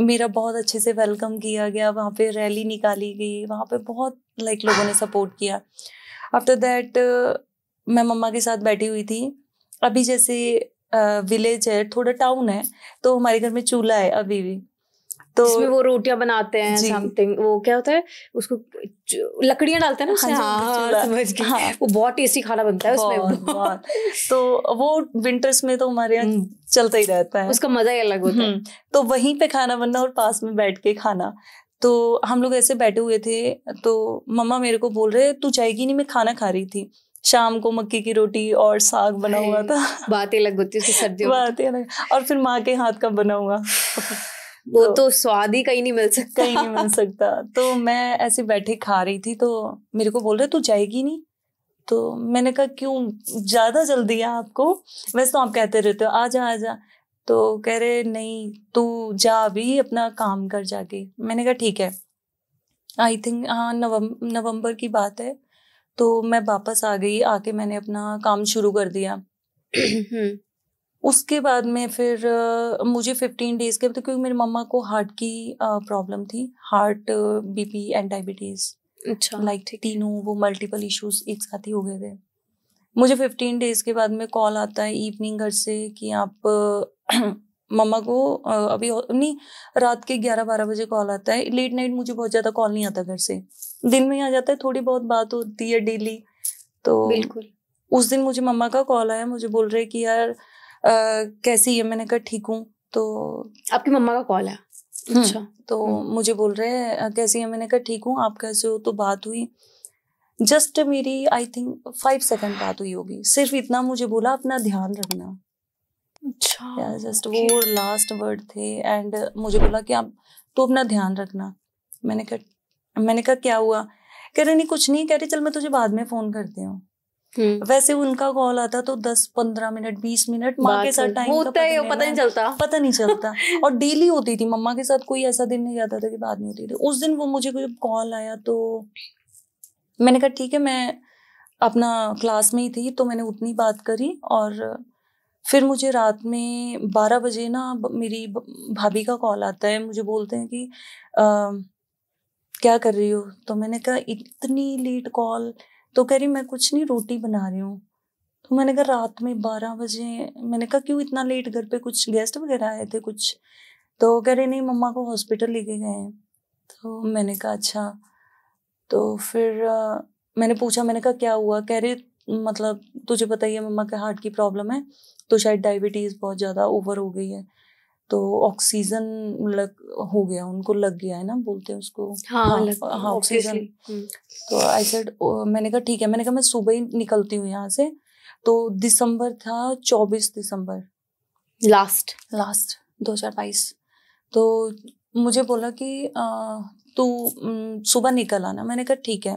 मेरा बहुत अच्छे से वेलकम किया गया वहाँ पे रैली निकाली गई वहाँ पे बहुत लाइक लोगों ने सपोर्ट किया आफ्टर दैट मैं मम्मा के साथ बैठी हुई थी अभी जैसे विलेज है थोड़ा टाउन है तो हमारे घर में चूल्हा है अभी भी तो इसमें वो रोटियां बनाते हैं समथिंग वो क्या होता है उसको लकड़ियां डालते हैं ना हाँ, हाँ, हाँ, हाँ, समझ गई हाँ, वो बहुत टेस्टी खाना बनता है उसमें बहुत, तो वो विंटर्स में तो हमारे यहाँ हम्म। चलता ही रहता है उसका मजा ही अलग होता है हम्म। तो वहीं पे खाना बनना और पास में बैठ के खाना तो हम लोग ऐसे बैठे हुए थे तो मम्मा मेरे को बोल रहे तू जाएगी नहीं मैं खाना खा रही थी शाम को मक्की की रोटी और साग बना हुआ था बातें अलग होती थी सर्दियों बातें अलग और फिर माँ के हाथ का बना हुआ वो तो, तो स्वाद ही कहीं नहीं मिल सकता कहीं नहीं मिल सकता तो मैं ऐसे बैठे खा रही थी तो मेरे को बोल रहे तू जाएगी नहीं तो मैंने कहा क्यों ज्यादा जल्दी है आपको वैसे तो आप कहते रहते हो आ जा आ जा तो कह रहे नहीं तू जा अभी अपना काम कर जाके मैंने कहा ठीक है आई थिंक हाँ नवम नवंबर की बात है तो मैं वापस आ गई आके मैंने अपना काम शुरू कर दिया उसके बाद में फिर मुझे फिफ्टीन डेज़ के तो क्योंकि मेरे मम्मा को हार्ट की प्रॉब्लम थी हार्ट बीपी एंड डायबिटीज़ अच्छा लाइक like, तीनों वो मल्टीपल इश्यूज एक साथ ही हो गए थे मुझे फिफ्टीन डेज के बाद में कॉल आता है इवनिंग घर से कि आप मम्मा को अभी नहीं रात के ग्यारह बारह बजे कॉल आता है लेट नाइट मुझे बहुत ज़्यादा कॉल नहीं आता घर से दिन में आ जाता है थोड़ी बहुत बात होती है डेली तो बिल्कुल उस दिन मुझे मम्मा का कॉल आया मुझे बोल रहे कि यार आ, कैसी है मैंने कहा ठीक हूँ तो आपकी मम्मा का कॉल आया हम्म, अच्छा तो हम्म। मुझे बोल रहे हैं कैसी है मैंने कहा ठीक हूँ आप कैसे हो तो बात हुई जस्ट मेरी आई थिंक फाइव सेकंड बात हुई होगी सिर्फ इतना मुझे बोला अपना ध्यान रखना अच्छा जस्ट वो लास्ट वर्ड थे एंड मुझे बोला कि आप तो अपना ध्यान रखना मैंने कहा मैंने कहा क्या हुआ कह रहे नहीं कुछ नहीं कह रहे चल मैं तुझे बाद में फोन करती हूँ हम्म। वैसे उनका कॉल आता तो दस पंद्रह मिनट बीस मिनट माँ के साथ टाइम तो होता है पता नहीं चलता पता नहीं चलता और डेली होती थी मम्मा के साथ कोई ऐसा दिन नहीं जाता था कि बाद नहीं होती थी उस दिन वो मुझे कोई कॉल आया तो मैंने कहा ठीक है मैं अपना क्लास में ही थी तो मैंने उतनी बात करी और फिर मुझे रात में बारह बजे ना मेरी भाभी का कॉल आता है मुझे बोलते हैं कि आ, क्या कर रही हो तो मैंने कहा इतनी लेट कॉल तो कह रही मैं कुछ नहीं रोटी बना रही हूँ तो मैंने कहा रात में बारह बजे मैंने कहा क्यों इतना लेट घर पे कुछ गेस्ट वगैरह आए थे कुछ तो कह रहे नहीं मम्मा को हॉस्पिटल लेके गए हैं तो मैंने कहा अच्छा तो फिर आ, मैंने पूछा मैंने कहा क्या हुआ कह रहे मतलब तुझे पता ही है मम्मा के हार्ट की प्रॉब्लम है तो शायद डायबिटीज़ बहुत ज़्यादा ओवर हो गई है तो ऑक्सीजन लग हो गया उनको लग गया है ना बोलते हैं उसको हाँ ऑक्सीजन हाँ, हाँ, हम्म। तो आई सेड मैंने कहा ठीक है मैंने कहा मैं सुबह ही निकलती हूँ यहाँ से तो दिसंबर था चौबीस दिसंबर लास्ट लास्ट दो हजार बाईस तो मुझे बोला कि तू सुबह निकल आना मैंने कहा ठीक है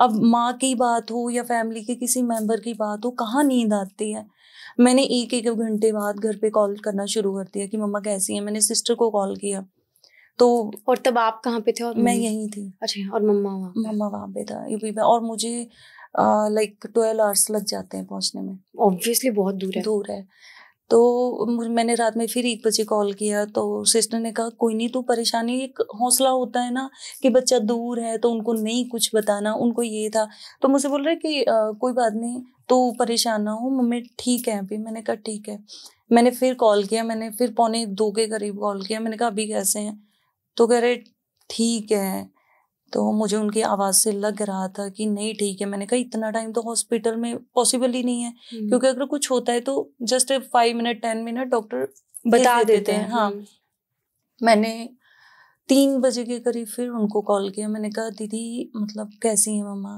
अब माँ की बात हो या फैमिली के किसी मेंबर की बात हो कहाँ नींद आती है मैंने एक एक घंटे बाद घर पे कॉल करना शुरू कर दिया कि मम्मा कैसी है मैंने सिस्टर को कॉल किया तो और तब आप कहाँ पे थे और मैं यहीं थी अच्छा और मम्मा वहाँ मम्मा वहाँ पे था यूपी में और मुझे लाइक ट्वेल्व आवर्स लग जाते हैं पहुँचने में ऑब्वियसली बहुत दूर है दूर है तो मैंने रात में फिर एक बजे कॉल किया तो सिस्टर ने कहा कोई नहीं तू परेशानी एक हौसला होता है ना कि बच्चा दूर है तो उनको नहीं कुछ बताना उनको ये था तो मुझे बोल रहे कि आ, कोई बात नहीं तो परेशान ना हो मम्मी ठीक है अभी मैंने कहा ठीक है मैंने फिर कॉल किया मैंने फिर पौने दो के करीब कॉल किया मैंने कहा अभी कैसे हैं तो कह रहे ठीक है तो मुझे उनकी आवाज़ से लग रहा था कि नहीं ठीक है मैंने कहा इतना टाइम तो हॉस्पिटल में पॉसिबल ही नहीं है हम्म। क्योंकि अगर कुछ होता है तो just five minute ten minute doctor बता देते, देते हैं हाँ हम्म। मैंने तीन बजे के करीब फिर उनको कॉल किया मैंने कहा दीदी मतलब कैसी है मम्मा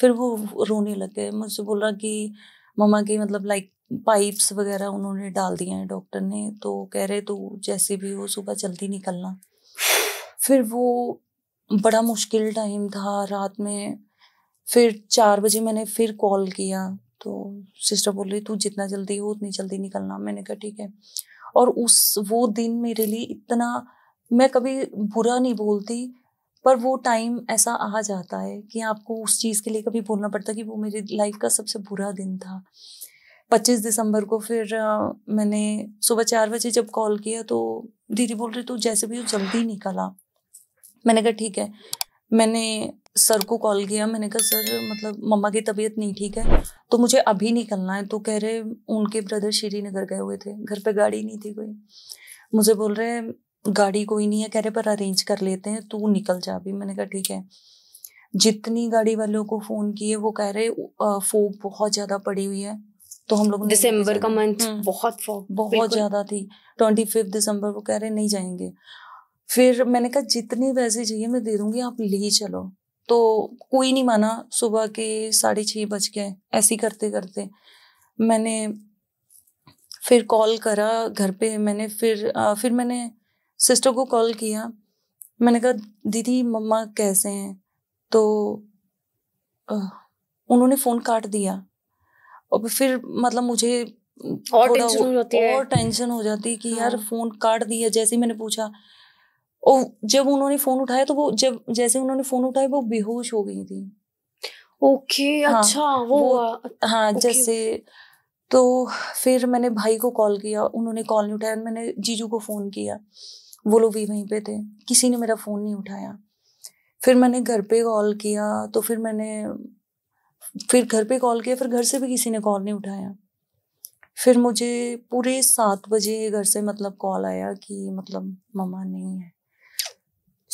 फिर वो रोने लग गए मुझसे बोला कि मम्मा की मतलब लाइक पाइप्स वगैरह उन्होंने डाल दिए हैं डॉक्टर ने तो कह रहे तो जैसे भी हो सुबह जल्दी निकलना फिर वो बड़ा मुश्किल टाइम था रात में फिर चार बजे मैंने फिर कॉल किया तो सिस्टर बोल रही तू जितना जल्दी हो उतनी जल्दी निकलना मैंने कहा ठीक है और उस वो दिन मेरे लिए इतना मैं कभी बुरा नहीं बोलती पर वो टाइम ऐसा आ जाता है कि आपको उस चीज़ के लिए कभी बोलना पड़ता कि वो मेरी लाइफ का सबसे बुरा दिन था 25 दिसंबर को फिर मैंने सुबह चार बजे जब कॉल किया तो दीदी बोल रही तू जैसे भी हो जल्दी निकला मैंने कहा ठीक है मैंने सर को कॉल किया मैंने कहा सर मतलब मम्मा की तबीयत नहीं ठीक है तो मुझे अभी निकलना है तो कह रहे उनके ब्रदर श्रीनगर गए हुए थे घर पे गाड़ी नहीं थी कोई मुझे बोल रहे गाड़ी कोई नहीं है कह रहे पर अरेंज कर लेते हैं तू निकल जा अभी मैंने कहा ठीक है जितनी गाड़ी वालों को फोन किए वो कह रहे फोक बहुत ज्यादा पड़ी हुई है तो हम लोग दिसंबर का मंथ हम्म। बहुत बहुत ज्यादा थी ट्वेंटी फिफ्थ दिसंबर वो कह रहे नहीं जाएंगे फिर मैंने कहा जितने पैसे चाहिए मैं दे दूंगी आप ले चलो तो कोई नहीं माना सुबह के साढ़े छः बज गए ऐसी करते करते मैंने फिर कॉल करा घर पे मैंने फिर आ, फिर मैंने सिस्टर को कॉल किया मैंने कहा दीदी मम्मा कैसे हैं तो उन्होंने फ़ोन काट दिया और फिर मतलब मुझे और टेंशन हो जाती है और टेंशन हो जाती यार हाँ। फोन काट दिया जैसे ही मैंने पूछा और जब उन्होंने फोन उठाया तो वो जब जैसे उन्होंने फोन उठाया वो बेहोश हो गई थी ओके okay, हाँ, अच्छा वो, वो हाँ okay. जैसे तो फिर मैंने भाई को कॉल किया उन्होंने कॉल नहीं उठाया मैंने जीजू को फोन किया वो लोग भी वहीं पे थे किसी ने मेरा फोन नहीं उठाया फिर मैंने घर पे कॉल किया तो फिर मैंने फिर घर पे कॉल किया फिर घर से भी किसी ने कॉल नहीं उठाया फिर मुझे पूरे सात बजे घर से मतलब कॉल आया कि मतलब मम्मा नहीं है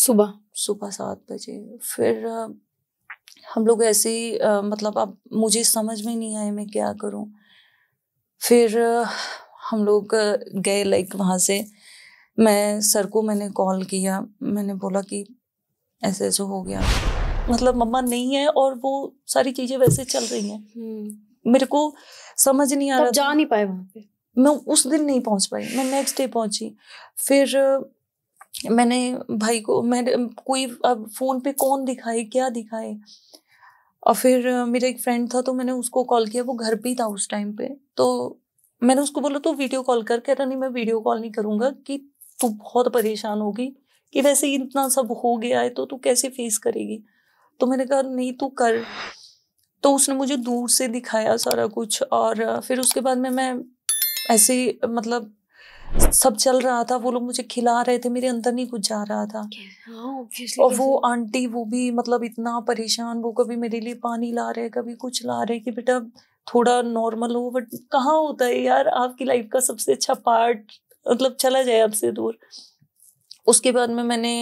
सुबह सुबह सात बजे फिर हम लोग ऐसे ही मतलब अब मुझे समझ में नहीं आया मैं क्या करूं फिर हम लोग गए लाइक वहाँ से मैं सर को मैंने कॉल किया मैंने बोला कि ऐसे ऐसे हो गया मतलब मम्मा नहीं है और वो सारी चीजें वैसे चल रही हैं हम्म। मेरे को समझ नहीं आ रहा जा नहीं पाए वहाँ पे मैं उस दिन नहीं पहुँच पाई मैं नेक्स्ट डे पहुँची फिर मैंने भाई को मैंने कोई अब फ़ोन पे कौन दिखाए क्या दिखाए और फिर मेरा एक फ्रेंड था तो मैंने उसको कॉल किया वो घर पे ही था उस टाइम पे तो मैंने उसको बोला तो वीडियो कॉल कर कह रहा नहीं मैं वीडियो कॉल नहीं करूँगा कि तू बहुत परेशान होगी कि वैसे इतना सब हो गया है तो तू कैसे फेस करेगी तो मैंने कहा नहीं तू कर तो उसने मुझे दूर से दिखाया सारा कुछ और फिर उसके बाद में मैं ऐसे मतलब सब चल रहा था वो लोग मुझे खिला रहे थे मेरे अंदर नहीं कुछ जा रहा था हाँ, okay. और वो आंटी वो भी मतलब इतना परेशान वो कभी मेरे लिए पानी ला रहे कभी कुछ ला रहे कि बेटा थोड़ा नॉर्मल हो बट कहाँ होता है यार आपकी लाइफ का सबसे अच्छा पार्ट मतलब चला जाए आपसे दूर उसके बाद में मैंने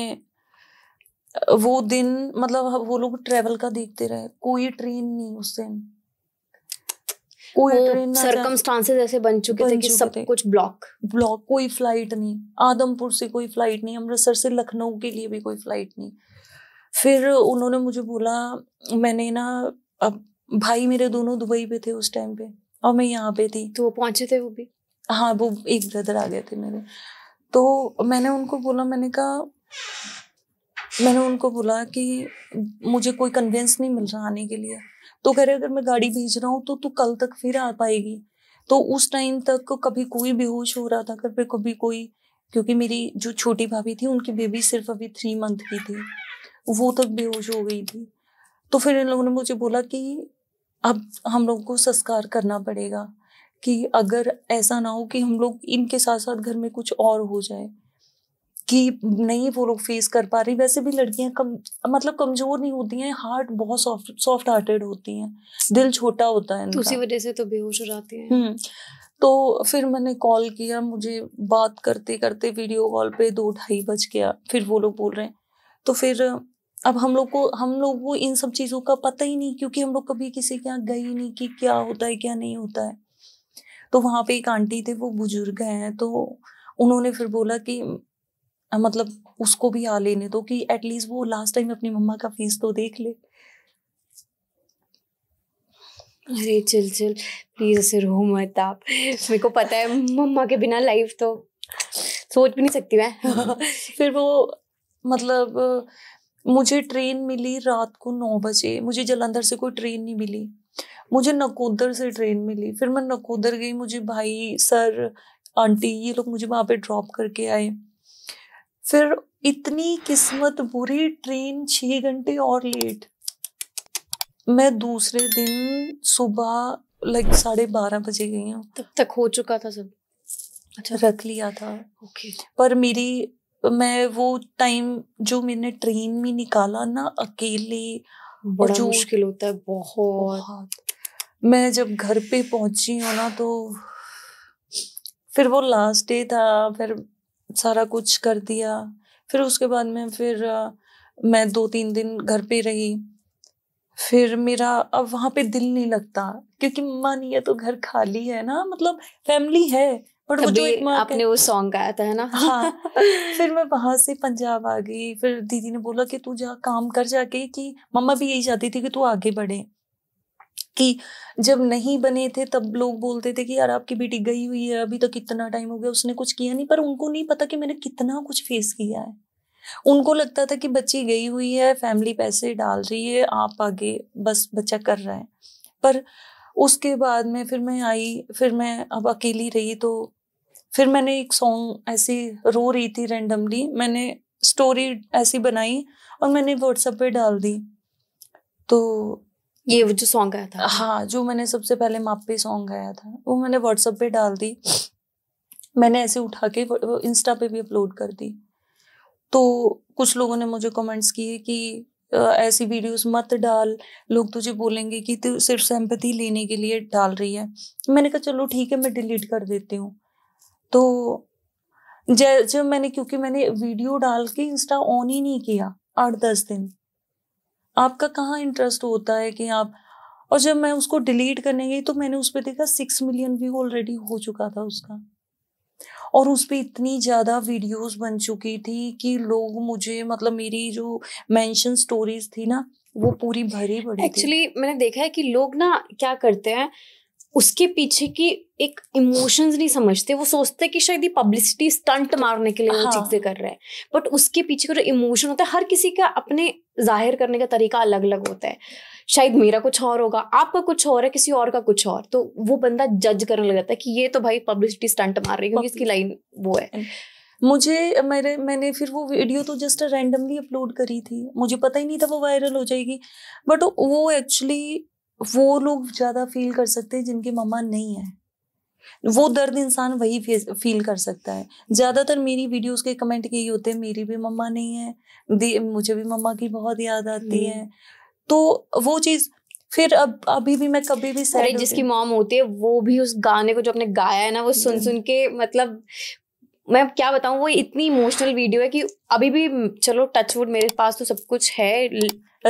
वो दिन मतलब वो लोग ट्रेवल का देखते रहे कोई ट्रेन नहीं उस दिन वो सरकमस्टांसेस ऐसे बन चुके थे कि सब कुछ ब्लॉक ब्लॉक कोई फ्लाइट नहीं आदमपुर से कोई फ्लाइट नहीं अमृतसर से लखनऊ के लिए भी कोई फ्लाइट नहीं फिर उन्होंने मुझे बोला मैंने ना अब भाई मेरे दोनों दुबई पे थे उस टाइम पे और मैं यहाँ पे थी तो वो पहुंचे थे वो भी हाँ वो एक ब्रदर आ गए थे मेरे तो मैंने उनको बोला मैंने कहा मैंने उनको बोला कि मुझे कोई कन्विंस नहीं मिल रहा आने के लिए तो कह रहे अगर मैं गाड़ी भेज रहा हूँ तो तू कल तक फिर आ पाएगी तो उस टाइम तक कभी कोई बेहोश हो रहा था कभी कभी कोई क्योंकि मेरी जो छोटी भाभी थी उनकी बेबी सिर्फ अभी थ्री मंथ की थी वो तक बेहोश हो गई थी तो फिर इन लोगों ने मुझे बोला कि अब हम लोगों को संस्कार करना पड़ेगा कि अगर ऐसा ना हो कि हम लोग इनके साथ साथ घर में कुछ और हो जाए कि नहीं वो लोग फेस कर पा रही वैसे भी लड़कियां कम मतलब कमजोर नहीं होती हैं हार्ट बहुत सॉफ्ट सॉफ्ट हार्टेड होती हैं दिल छोटा होता है तो उसी वजह से तो बेहोश हो जाती है हम्म, तो फिर मैंने कॉल किया मुझे बात करते करते वीडियो कॉल पे दो ढाई बज गया फिर वो लोग बोल रहे हैं तो फिर अब हम लोग को हम लोग को इन सब चीज़ों का पता ही नहीं क्योंकि हम लोग कभी किसी के यहाँ गए ही नहीं कि क्या होता है क्या नहीं होता है तो वहाँ पे एक आंटी थे वो बुजुर्ग हैं तो उन्होंने फिर बोला कि मतलब उसको भी आ लेने दो कि एटलीस्ट वो लास्ट टाइम अपनी मम्मा का फेस तो देख ले अरे चल चल प्लीज ऐसे रो मत आप मेरे को पता है मम्मा के बिना लाइफ तो सोच भी नहीं सकती मैं फिर वो मतलब मुझे ट्रेन मिली रात को नौ बजे मुझे जलंधर से कोई ट्रेन नहीं मिली मुझे नकोदर से ट्रेन मिली फिर मैं नकोदर गई मुझे भाई सर आंटी ये लोग मुझे वहाँ पे ड्रॉप करके आए फिर इतनी किस्मत बुरी ट्रेन छः घंटे और लेट मैं दूसरे दिन सुबह लाइक साढ़े बारह बजे गई हूँ तब तक हो चुका था सब अच्छा रख लिया था ओके पर मेरी मैं वो टाइम जो मैंने ट्रेन में निकाला ना अकेले बड़ा जो मुश्किल होता है बहुत। मैं जब घर पे पहुंची हूँ ना तो फिर वो लास्ट डे था फिर सारा कुछ कर दिया फिर उसके बाद में फिर मैं दो तीन दिन घर पे रही फिर मेरा अब वहाँ पे दिल नहीं लगता क्योंकि मानिए तो घर खाली है ना मतलब फैमिली है बट वो जो एक आपने वो सॉन्ग गाया था है ना हाँ फिर मैं वहां से पंजाब आ गई फिर दीदी ने बोला कि तू जा काम कर जाके कि मम्मा भी यही चाहती थी कि तू आगे बढ़े कि जब नहीं बने थे तब लोग बोलते थे कि यार आपकी बेटी गई हुई है अभी तो कितना टाइम हो गया उसने कुछ किया नहीं पर उनको नहीं पता कि मैंने कितना कुछ फेस किया है उनको लगता था कि बच्ची गई हुई है फैमिली पैसे डाल रही है आप आगे बस बच्चा कर रहा है पर उसके बाद में फिर मैं आई फिर मैं अब अकेली रही तो फिर मैंने एक सॉन्ग ऐसे रो रही थी रेंडमली मैंने स्टोरी ऐसी बनाई और मैंने व्हाट्सएप पे डाल दी तो ये वो जो सॉन्ग आया था हाँ जो मैंने सबसे पहले मापे सॉन्ग आया था वो मैंने व्हाट्सअप पे डाल दी मैंने ऐसे उठा के इंस्टा पे भी अपलोड कर दी तो कुछ लोगों ने मुझे कमेंट्स किए कि ऐसी वीडियोस मत डाल लोग तुझे बोलेंगे कि तू सिर्फ सहमति लेने के लिए डाल रही है मैंने कहा चलो ठीक है मैं डिलीट कर देती हूँ तो जब मैंने क्योंकि मैंने वीडियो डाल के इंस्टा ऑन ही नहीं किया आठ दस दिन आपका कहाँ इंटरेस्ट होता है कि आप और जब मैं उसको डिलीट करने गई तो मैंने उस पर देखा सिक्स मिलियन व्यू ऑलरेडी हो चुका था उसका और उस पर इतनी ज़्यादा वीडियोस बन चुकी थी कि लोग मुझे मतलब मेरी जो मेंशन स्टोरीज थी ना वो पूरी भरी पड़ी एक्चुअली मैंने देखा है कि लोग ना क्या करते हैं उसके पीछे की एक इमोशंस नहीं समझते वो सोचते कि शायद ये पब्लिसिटी स्टंट मारने के लिए हाँ। वो चीजें कर रहे हैं बट उसके पीछे का जो इमोशन होता है हर किसी का अपने जाहिर करने का तरीका अलग अलग होता है शायद मेरा कुछ और होगा आपका कुछ और है किसी और का कुछ और तो वो बंदा जज करने लग जाता है कि ये तो भाई पब्लिसिटी स्टंट मार रही है क्योंकि इसकी लाइन वो है मुझे मेरे मैंने फिर वो वीडियो तो जस्ट रैंडमली अपलोड करी थी मुझे पता ही नहीं था वो वायरल हो जाएगी बट वो एक्चुअली वो लोग ज़्यादा फील कर सकते हैं जिनके मम्मा नहीं है वो दर्द इंसान वही फील कर सकता है ज़्यादातर मेरी वीडियोस के कमेंट यही होते हैं मेरी भी मम्मा नहीं है मुझे भी मम्मा की बहुत याद आती हम्म। है तो वो चीज़ फिर अब अभी भी मैं कभी भी अरे जिसकी मॉम होती है वो भी उस गाने को जो अपने गाया है ना वो सुन सुन हम्म। के मतलब मैं क्या बताऊँ वो इतनी इमोशनल वीडियो है कि अभी भी चलो टचवुड मेरे पास तो सब कुछ है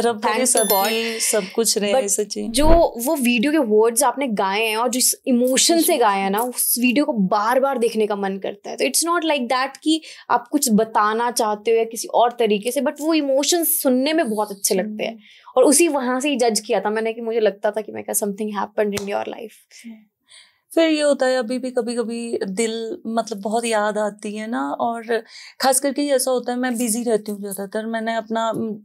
रब सबकी सब कुछ रहे सच्ची जो वो वीडियो के वर्ड्स आपने गाए हैं और जिस इमोशन से गाए हैं ना उस वीडियो को बार बार देखने का मन करता है तो इट्स नॉट लाइक दैट कि आप कुछ बताना चाहते हो या किसी और तरीके से बट वो इमोशन सुनने में बहुत अच्छे लगते हैं hmm. और उसी वहां से ही जज किया था मैंने कि मुझे लगता था कि मैं क्या something happen in your life फिर ये होता है अभी भी कभी कभी दिल मतलब बहुत याद आती है ना और खास करके ऐसा होता है मैं बिजी रहती हूँ ज़्यादातर मैंने अपना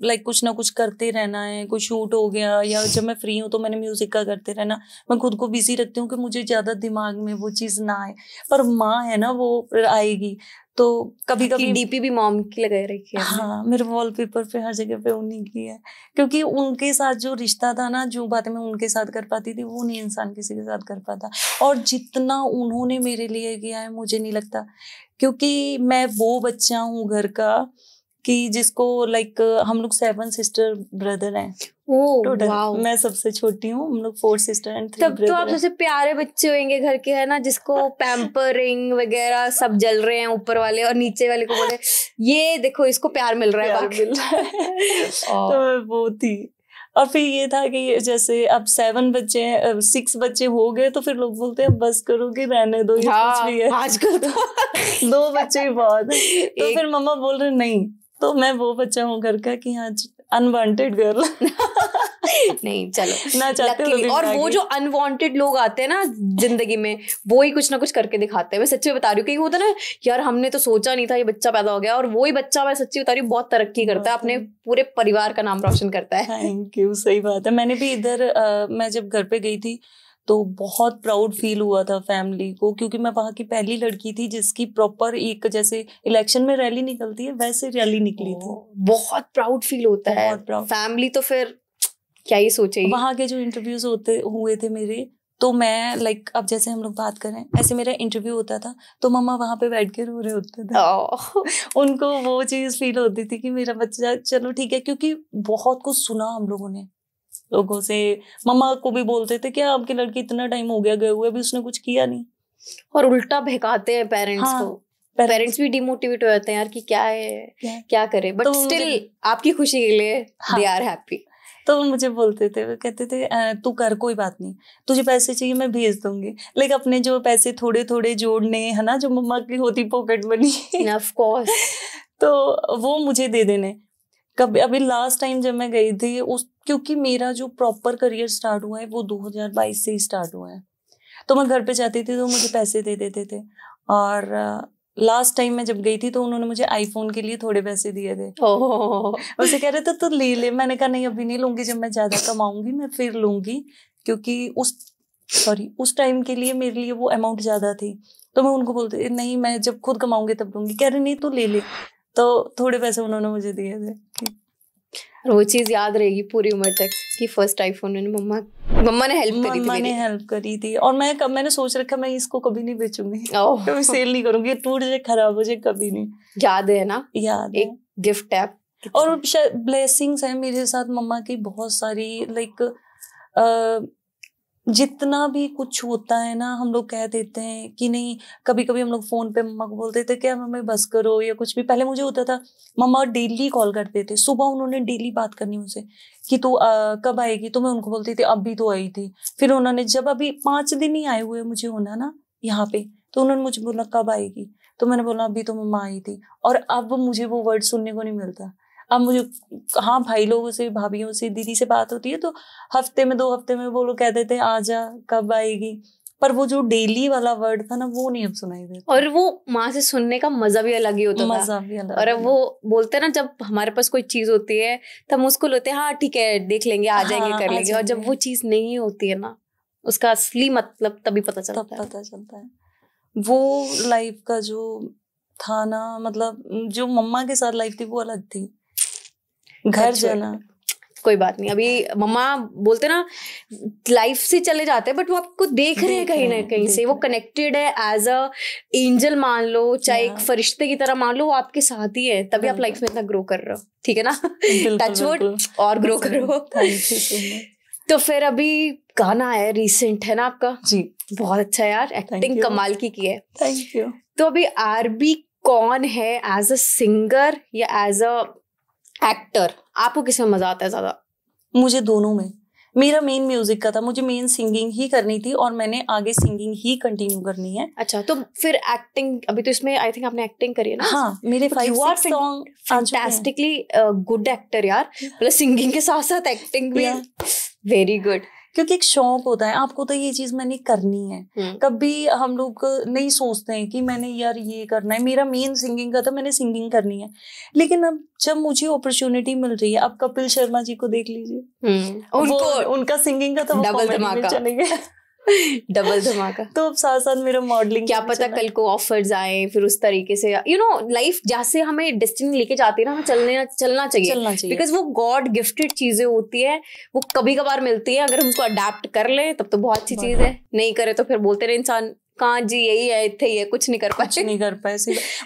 लाइक कुछ ना कुछ करते रहना है कुछ शूट हो गया या जब मैं फ्री हूँ तो मैंने म्यूज़िक का करते रहना मैं खुद को बिजी रखती हूँ कि मुझे ज़्यादा दिमाग में वो चीज़ ना आए पर माँ है ना वो आएगी तो कभी कभी डीपी भी मॉम की लगा रखी है हाँ मेरे वॉलपेपर पे हर जगह पे उन्हीं की है क्योंकि उनके साथ जो रिश्ता था ना जो बातें मैं उनके साथ कर पाती थी वो नहीं इंसान किसी के साथ कर पाता और जितना उन्होंने मेरे लिए किया है मुझे नहीं लगता क्योंकि मैं वो बच्चा हूँ घर का कि जिसको लाइक हम लोग सेवन सिस्टर ब्रदर हैं टोटल मैं सबसे छोटी हूँ हम लोग फोर सिस्टर एंड तब तो आप सबसे प्यारे बच्चे होंगे घर के है ना जिसको पैम्परिंग वगैरह सब जल रहे हैं ऊपर वाले और नीचे वाले को बोले ये देखो इसको प्यार मिल रहा है मिल रहा है तो वो थी और फिर ये था कि जैसे अब सेवन बच्चे हैं सिक्स बच्चे हो गए तो फिर लोग बोलते हैं बस करो कि रहने दो ये हाँ, कुछ भी है आजकल तो दो बच्चे ही बहुत तो फिर मम्मा बोल रहे नहीं तो मैं वो बच्चा हूँ घर का कि हाँ अनवांटेड गर्ल नहीं चलो ना चाहते और वो जो अनवांटेड लोग आते हैं ना जिंदगी में वो ही कुछ ना कुछ करके दिखाते हैं मैं सच्ची बता रही हूँ कि होता ना यार हमने तो सोचा नहीं था ये बच्चा पैदा हो गया और वो ही बच्चा मैं सच्ची बता रही हूँ बहुत तरक्की करता है अपने पूरे परिवार का नाम रोशन करता है थैंक यू सही बात है मैंने भी इधर मैं जब घर पे गई थी तो बहुत प्राउड फील हुआ था फैमिली को क्योंकि मैं वहाँ की पहली लड़की थी जिसकी प्रॉपर एक जैसे इलेक्शन में रैली निकलती है वैसे रैली निकली थी बहुत प्राउड फील होता है फैमिली तो फिर क्या ही सोचे वहाँ के जो इंटरव्यूज होते हुए थे मेरे तो मैं लाइक like, अब जैसे हम लोग बात करें ऐसे मेरा इंटरव्यू होता था तो मम्मा वहाँ पे बैठ के रो रहे होते थे oh. उनको वो चीज़ फील होती थी कि मेरा बच्चा चलो ठीक है क्योंकि बहुत कुछ सुना हम लोगों ने लोगों से मम्मा को भी बोलते थे क्या आपकी लड़की इतना टाइम हो गया गए हुए अभी उसने कुछ किया नहीं और उल्टा बहकाते हैं पेरेंट्स हाँ, को पेरेंट्स भी डिमोटिवेट हो जाते हैं यार कि क्या है क्या, क्या करें बट स्टिल तो आपकी खुशी के लिए दे आर हैप्पी तो मुझे बोलते थे वो कहते थे तू कर कोई बात नहीं तुझे पैसे चाहिए मैं भेज दूंगी लेकिन अपने जो पैसे थोड़े थोड़े जोड़ने है ना जो मम्मा की होती पॉकेट बनी ऑफ कोर्स तो वो मुझे दे देने कभी अभी लास्ट टाइम जब मैं गई थी उस क्योंकि मेरा जो प्रॉपर करियर स्टार्ट हुआ है वो 2022 से ही स्टार्ट हुआ है तो मैं घर पे जाती थी तो मुझे पैसे दे देते थे और लास्ट टाइम मैं जब गई थी तो उन्होंने मुझे आईफोन के लिए थोड़े पैसे दिए थे उसे कह रहे थे तो ले ले मैंने कहा नहीं अभी नहीं लूंगी जब मैं ज्यादा कमाऊंगी मैं फिर लूंगी क्योंकि उस सॉरी उस टाइम के लिए मेरे लिए वो अमाउंट ज्यादा थी तो मैं उनको बोलती नहीं मैं जब खुद कमाऊंगी तब लूंगी कह रहे नहीं तो ले ले तो थोड़े पैसे उन्होंने मुझे दिए थे और वो चीज़ याद रहेगी पूरी उम्र तक कि फर्स्ट आईफोन मैंने मम्मा मम्मा ने हेल्प करी मम्मा ने हेल्प करी थी और मैं कब मैंने सोच रखा मैं इसको कभी नहीं बेचूंगी कभी सेल नहीं करूंगी टूट जाए खराब हो जाए कभी नहीं याद है ना याद एक गिफ्ट ऐप और ब्लेसिंग्स है मेरे साथ मम्मा की बहुत सारी लाइक जितना भी कुछ होता है ना हम लोग कह देते हैं कि नहीं कभी कभी हम लोग फोन पे मम्मा को बोलते थे कि हमें बस करो या कुछ भी पहले मुझे होता था मम्मा डेली कॉल करते थे सुबह उन्होंने डेली बात करनी मुझसे कि तू कब आएगी तो मैं उनको बोलती थी अभी तो आई थी फिर उन्होंने जब अभी पाँच दिन ही आए हुए मुझे होना ना यहाँ पे तो उन्होंने मुझे बोला कब आएगी तो मैंने बोला अभी तो मम्मा आई थी और अब मुझे वो वर्ड सुनने को नहीं मिलता अब मुझे हाँ भाई लोगों से भाभीियों से दीदी से बात होती है तो हफ्ते में दो हफ्ते में वो लोग कह देते हैं आ जा कब आएगी पर वो जो डेली वाला वर्ड था ना वो नहीं अब सुनाई देता और वो माँ से सुनने का मजा भी अलग ही होता मजा था भी अलग और अब वो बोलते हैं ना जब हमारे पास कोई चीज होती है तो हम उसको लेते हैं हाँ ठीक है देख लेंगे आ जाएंगे हाँ, कर लेंगे जाएंगे। और जब वो चीज नहीं होती है ना उसका असली मतलब तभी पता चलता है पता चलता है वो लाइफ का जो था ना मतलब जो मम्मा के साथ लाइफ थी वो अलग थी घर जाना कोई बात नहीं अभी मम्मा बोलते ना लाइफ से चले जाते हैं बट वो आपको देख रहे हैं कहीं ना कहीं से वो कनेक्टेड है एज अ एंजल मान लो चाहे एक फरिश्ते की तरह मान लो वो आपके साथ ही है तभी आप लाइफ में इतना ग्रो कर रहे हो ठीक है ना टचवुड और ग्रो करो तो फिर अभी गाना है रिसेंट है ना आपका जी बहुत अच्छा यार एक्टिंग कमाल की की है थैंक यू तो अभी आरबी कौन है एज अ सिंगर या एज अ एक्टर आपको किसमें मजा आता है ज्यादा मुझे दोनों में मेरा मेन म्यूजिक का था मुझे मेन सिंगिंग ही करनी थी और मैंने आगे सिंगिंग ही कंटिन्यू करनी है अच्छा तो फिर एक्टिंग अभी तो इसमें आई थिंक आपने एक्टिंग करी है ना हाँ मेरे फैंटास्टिकली गुड एक्टर यार प्लस मतलब सिंगिंग के साथ साथ एक्टिंग भी वेरी गुड क्योंकि एक शौक होता है आपको तो ये चीज मैंने करनी है हम्म। कभी हम लोग नहीं सोचते हैं कि मैंने यार ये करना है मेरा मेन सिंगिंग का था तो मैंने सिंगिंग करनी है लेकिन अब जब मुझे अपॉर्चुनिटी मिल रही है आप कपिल शर्मा जी को देख लीजिए हम्म, उनको उनका सिंगिंग का तो डबल चले डबल धमाका तो अब साथ साथ मेरा मॉडलिंग क्या पता कल को ऑफर्स आए फिर उस तरीके से यू नो लाइफ जैसे हमें डेस्टिनी लेके जाती है ना हमें चलने चलना चाहिए चलना चाहिए बिकॉज वो गॉड गिफ्टेड चीजें होती है वो कभी कभार मिलती है अगर हम उसको अडेप्ट कर ले तब तो बहुत अच्छी चीज है नहीं करे तो फिर बोलते रहे इंसान कहाँ जी यही है इतने ये कुछ नहीं कर पाए नहीं कर पाए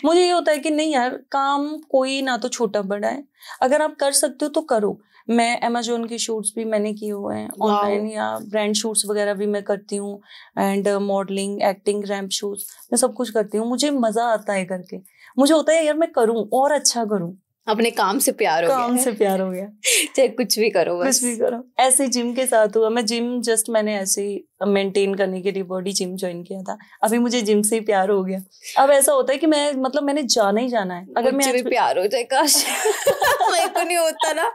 मुझे ये होता है कि नहीं यार काम कोई ना तो छोटा बड़ा है अगर आप कर सकते हो तो करो मैं अमेजोन के शूट्स भी मैंने किए हुए हैं ऑनलाइन या ब्रांड शूट्स वगैरह भी मैं करती हूँ and modelling acting ramp shoots मैं सब कुछ करती हूँ मुझे मजा आता है करके मुझे होता है यार मैं करूँ और अच्छा करूँ अपने काम से प्यार हो काम गया से प्यार हो गया चाहे कुछ भी करो बस। कुछ भी करो ऐसे जिम के साथ हुआ मैं जिम जस्ट मैंने ऐसे ही मेंटेन करने के लिए बॉडी जिम ज्वाइन किया था अभी मुझे जिम से ही प्यार हो गया अब ऐसा होता है कि मैं मतलब मैंने जाना ही जाना है अगर मैं भी प्यार हो जाए काश मेरे को नहीं होता ना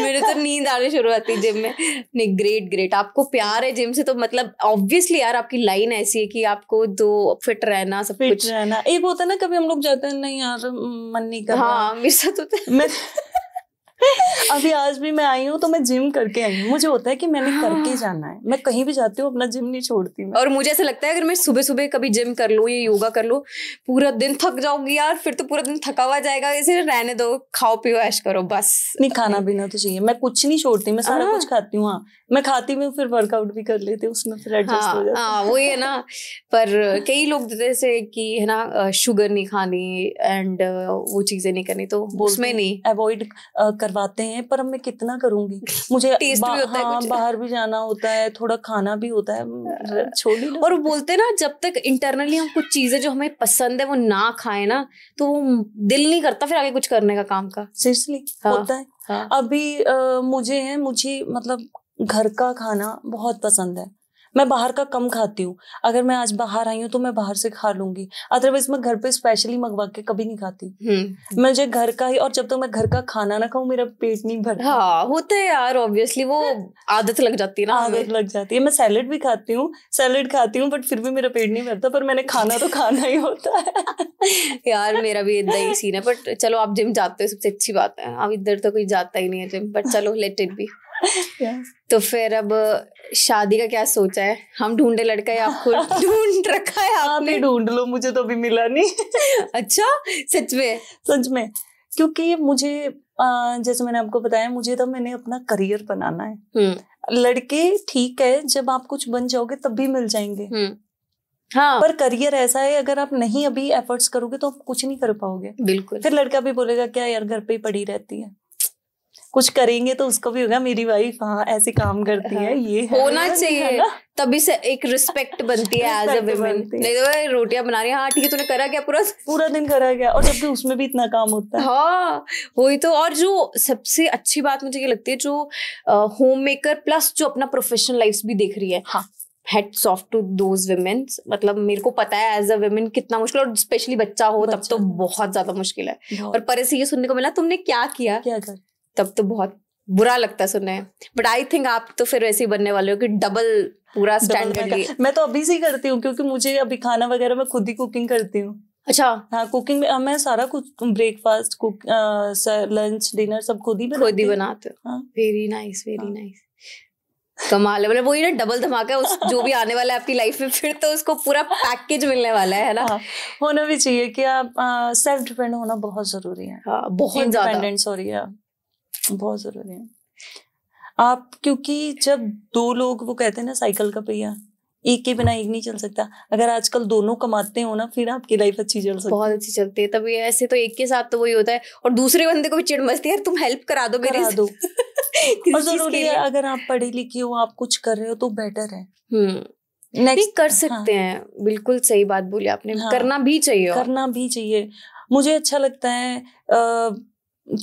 मेरे तो नींद आने शुरू होती जिम में नहीं ग्रेट ग्रेट आपको प्यार है जिम से तो मतलब ऑब्वियसली यार आपकी लाइन ऐसी है कि आपको दो फिट रहना सब फिट कुछ रहना एक होता है ना कभी हम लोग जाते हैं नहीं यार मन नहीं कर हाँ मेरे साथ होता है अभी आज भी मैं आई हूँ तो मैं जिम करके आई हूँ मुझे होता है कि मैंने हाँ। करके जाना है मैं कहीं भी जाती हूँ अपना जिम नहीं छोड़ती मैं। और मुझे ऐसा लगता है अगर मैं सुबह सुबह कभी जिम कर लूँ या योगा कर लूँ पूरा दिन थक जाऊंगी यार फिर तो पूरा दिन थका हुआ जाएगा इसे रहने दो खाओ पियो ऐश करो बस नहीं खाना पीना तो चाहिए मैं कुछ नहीं छोड़ती मैं सारा हाँ। कुछ खाती हूँ हाँ। मैं खाती भी फिर वर्कआउट भी कर लेती हूँ उसमें फिर एडजस्ट हो हाँ, जाता हाँ वही है ना पर कई लोग जैसे कि है ना शुगर नहीं खानी एंड वो चीजें नहीं करनी तो उसमें नहीं अवॉइड कर करवाते हैं पर अब मैं कितना करूंगी मुझे टेस्ट भी होता हाँ, है बाहर भी जाना होता है थोड़ा खाना भी होता है हाँ। छोड़ ही और बोलते ना जब तक इंटरनली हम कुछ चीजें जो हमें पसंद है वो ना खाए ना तो वो दिल नहीं करता फिर आगे कुछ करने का काम का सीरियसली हाँ, होता है हाँ। अभी मुझे है मुझे मतलब घर का खाना बहुत पसंद है मैं बाहर का कम खाती हूँ अगर मैं आज बाहर आई हूँ तो मैं बाहर से खा लूंगी अदरवाइज मैं घर पे स्पेशली मंगवा के कभी नहीं खाती मुझे हम्म। घर का ही और जब तक तो मैं घर का खाना ना खाऊ मेरा पेट नहीं भरता हाँ होता तो है यार ऑब्वियसली वो आदत लग जाती है ना आदत लग जाती है मैं सैलड भी खाती हूँ सैलड खाती हूँ बट फिर भी मेरा पेट नहीं भरता पर मैंने खाना तो खाना ही होता है यार मेरा भी इतना ही सीन है बट चलो आप जिम जाते हो सबसे अच्छी बात है अब इधर तो कोई जाता ही नहीं है जिम बट चलो लेट इट भी तो फिर अब शादी का क्या सोचा है हम ढूंढे लड़का है आपको ढूंढ रखा है आपने ढूंढ लो मुझे तो अभी मिला नहीं अच्छा सच में सच में क्योंकि मुझे जैसे मैंने आपको बताया मुझे तो मैंने अपना करियर बनाना है हम्म। लड़के ठीक है जब आप कुछ बन जाओगे तब भी मिल जाएंगे हम्म। हाँ पर करियर ऐसा है अगर आप नहीं अभी एफर्ट्स करोगे तो आप कुछ नहीं कर पाओगे बिल्कुल फिर लड़का भी बोलेगा क्या यार घर पे ही पड़ी रहती है कुछ करेंगे तो उसको भी होगा मेरी वाइफ हाँ ऐसे काम करती है हाँ, ये होना चाहिए तभी से एक रिस्पेक्ट बनती है एज अ वुमेन नहीं तो रोटियां बना रही हाँ ठीक है तूने करा क्या पूरा पूरा दिन करा गया और जबकि उसमें भी इतना काम होता है हाँ वही तो और जो सबसे अच्छी बात मुझे ये लगती है जो होम मेकर प्लस जो अपना प्रोफेशनल लाइफ भी देख रही है हाँ heads off to those women मतलब मेरे को पता है एज अ वेमेन कितना मुश्किल और स्पेशली बच्चा हो बच्चा तब तो बहुत ज्यादा मुश्किल है और परे से ये सुनने को मिला तुमने क्या किया क्या कर तब तो बहुत बुरा लगता है सुनने बट आई थिंक आप तो फिर वैसे ही बनने वाले हो कि डबल पूरा स्टैंडर्ड मैं तो अभी से ही करती हूँ क्योंकि मुझे अभी खाना वगैरह मैं खुद ही कुकिंग करती हूँ अच्छा हाँ कुकिंग में मैं सारा कुछ ब्रेकफास्ट कुक लंच डिनर सब खुद ही खुद ही बनाते वेरी नाइस वेरी नाइस कमाल है मतलब वही ना डबल धमाका उस जो भी आने वाला है आपकी लाइफ में फिर तो उसको पूरा पैकेज मिलने वाला है ना हाँ, होना भी चाहिए कि आप सेल्फ डिपेंड होना बहुत जरूरी है हाँ, बहुत ज्यादा इंडिपेंडेंट सॉरी है बहुत ज़रूरी है आप क्योंकि जब दो लोग वो कहते हैं ना साइकिल का पहिया एक के बिना एक नहीं चल सकता अगर आजकल दोनों कमाते हो ना फिर आपकी लाइफ अच्छी चल सकती बहुत अच्छी चलती है तभी ऐसे तो एक के साथ तो वही होता है और दूसरे बंदे को भी चिड़ मचती है तुम हेल्प करा दो करा दो और जरूरी है अगर आप पढ़े लिखे हो आप कुछ कर रहे हो तो बेटर है हम्म। नेक्स्ट कर सकते हाँ, हैं बिल्कुल सही बात बोली आपने हाँ, करना भी चाहिए करना भी चाहिए मुझे अच्छा लगता है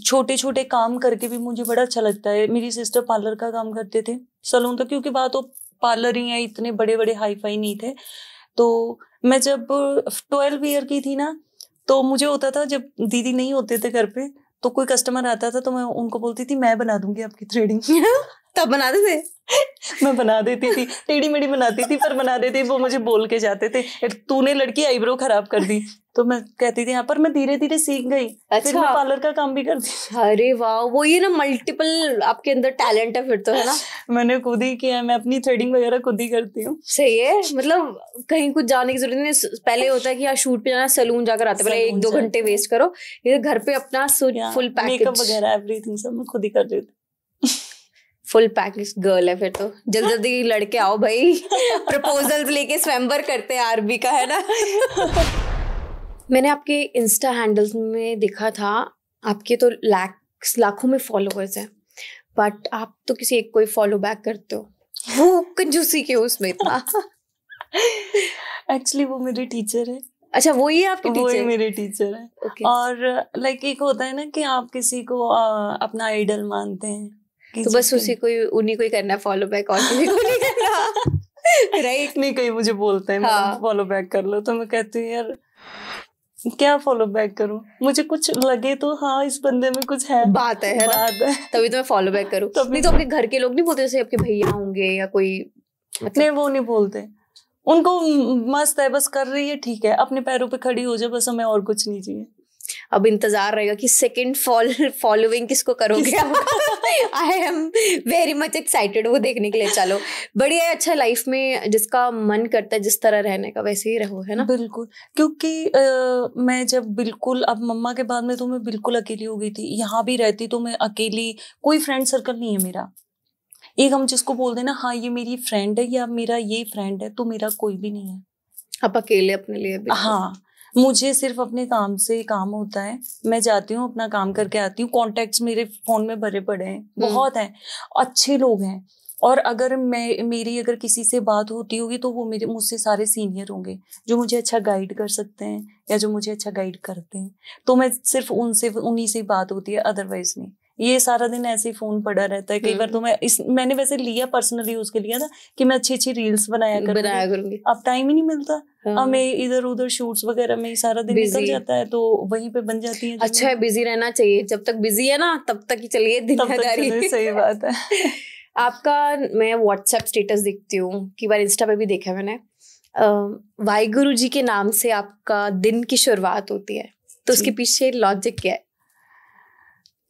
छोटे छोटे काम करके भी मुझे बड़ा अच्छा लगता है मेरी सिस्टर पार्लर का काम करते थे सलून तो क्योंकि बात वो पार्लर ही है इतने बड़े बड़े हाई फाई नहीं थे तो मैं जब ट्वेल्व ईयर की थी ना तो मुझे होता था जब दीदी नहीं होते थे घर पे तो कोई कस्टमर आता था तो मैं उनको बोलती थी मैं बना दूंगी आपकी थ्रेडिंग तब बना देते मैं बना देती थी टेढ़ी मेढ़ी बनाती थी पर बना देती वो मुझे बोल के जाते थे तूने लड़की आईब्रो खराब कर दी तो मैं कहती थी यहाँ पर मैं धीरे धीरे सीख गई अच्छा फिर मैं पार्लर का काम भी करती अरे वाह वो ये ना मल्टीपल आपके अंदर टैलेंट है फिर तो है ना मैंने खुद ही किया मैं अपनी थ्रेडिंग वगैरह खुद ही करती हूँ सही है मतलब कहीं कुछ जाने की जरूरत नहीं पहले होता है कि यहाँ शूट पे जाना सलून जाकर आते पहले एक दो घंटे वेस्ट करो ये घर पे अपना फुल पैकेज मेकअप वगैरह एवरीथिंग सब मैं खुद ही कर देती फुल पैकेज गर्ल है फिर तो जल्दी हाँ। जल्दी लड़के आओ भाई प्रपोजल्स लेके स्वयंवर करते हैं आरबी का है ना मैंने आपके इंस्टा हैंडल्स में देखा था आपके तो लैक्स लाखों में फॉलोअर्स हैं बट आप तो किसी एक को ही फॉलो बैक करते हो वो कंजूसी के उसमें इतना एक्चुअली वो मेरे टीचर है अच्छा वो ही आपके टीचर वो मेरे टीचर है okay. और लाइक एक होता है ना कि आप किसी को आ, अपना आइडल मानते हैं तो बस उसी को उन्हीं को ही करना फॉलो बैक और किसी को नहीं करना राइट नहीं कहीं मुझे बोलते हैं हाँ. फॉलो बैक कर लो तो मैं कहती हूँ यार क्या फॉलो बैक करूं मुझे कुछ लगे तो हाँ इस बंदे में कुछ है बात है, है बात है तभी तो मैं फॉलो बैक करूं तभी नहीं तो अपने घर के लोग नहीं बोलते जैसे आपके भैया होंगे या कोई मतलब... नहीं वो नहीं बोलते उनको मस्त है बस कर रही है ठीक है अपने पैरों पे खड़ी हो जाए बस हमें और कुछ नहीं चाहिए अब इंतजार रहेगा कि सेकंड फॉल फॉलोइंग किसको करोगे I am very much excited वो देखने के लिए चलो बढ़िया अच्छा लाइफ में जिसका मन करता है जिस तरह रहने का वैसे ही रहो है ना बिल्कुल क्योंकि आ, मैं जब बिल्कुल अब मम्मा के बाद में तो मैं बिल्कुल अकेली हो गई थी यहाँ भी रहती तो मैं अकेली कोई फ्रेंड सर्कल नहीं है मेरा एक हम जिसको बोल देना हाँ ये मेरी फ्रेंड है या मेरा ये फ्रेंड है तो मेरा कोई भी नहीं है आप अकेले अपने लिए हाँ मुझे सिर्फ अपने काम से काम होता है मैं जाती हूँ अपना काम करके आती हूँ कॉन्टेक्ट्स मेरे फोन में भरे पड़े हैं हम्म। बहुत हैं अच्छे लोग हैं और अगर मैं मेरी अगर किसी से बात होती होगी तो वो मेरे मुझसे सारे सीनियर होंगे जो मुझे अच्छा गाइड कर सकते हैं या जो मुझे अच्छा गाइड करते हैं तो मैं सिर्फ उनसे उन्हीं से बात होती है अदरवाइज नहीं ये सारा दिन ऐसे ही फोन पड़ा रहता है कई बार तो हम्म। मैं इस मैंने वैसे लिया पर्सनली उसके लिए ना कि मैं अच्छी अच्छी रील्स बनाया कर बनाया करूंगी अब टाइम ही नहीं मिलता हमें हाँ। इधर उधर शूट्स वगैरह में सारा दिन निकल जाता है तो वहीं पे बन जाती है अच्छा है बिजी रहना चाहिए जब तक बिजी है ना तब तक ही चलिए सही बात है आपका मैं व्हाट्सएप स्टेटस देखती हूँ कई बार इंस्टा पे भी देखा मैंने वाहिगुरु जी के नाम से आपका दिन की शुरुआत होती है तो उसके पीछे लॉजिक क्या है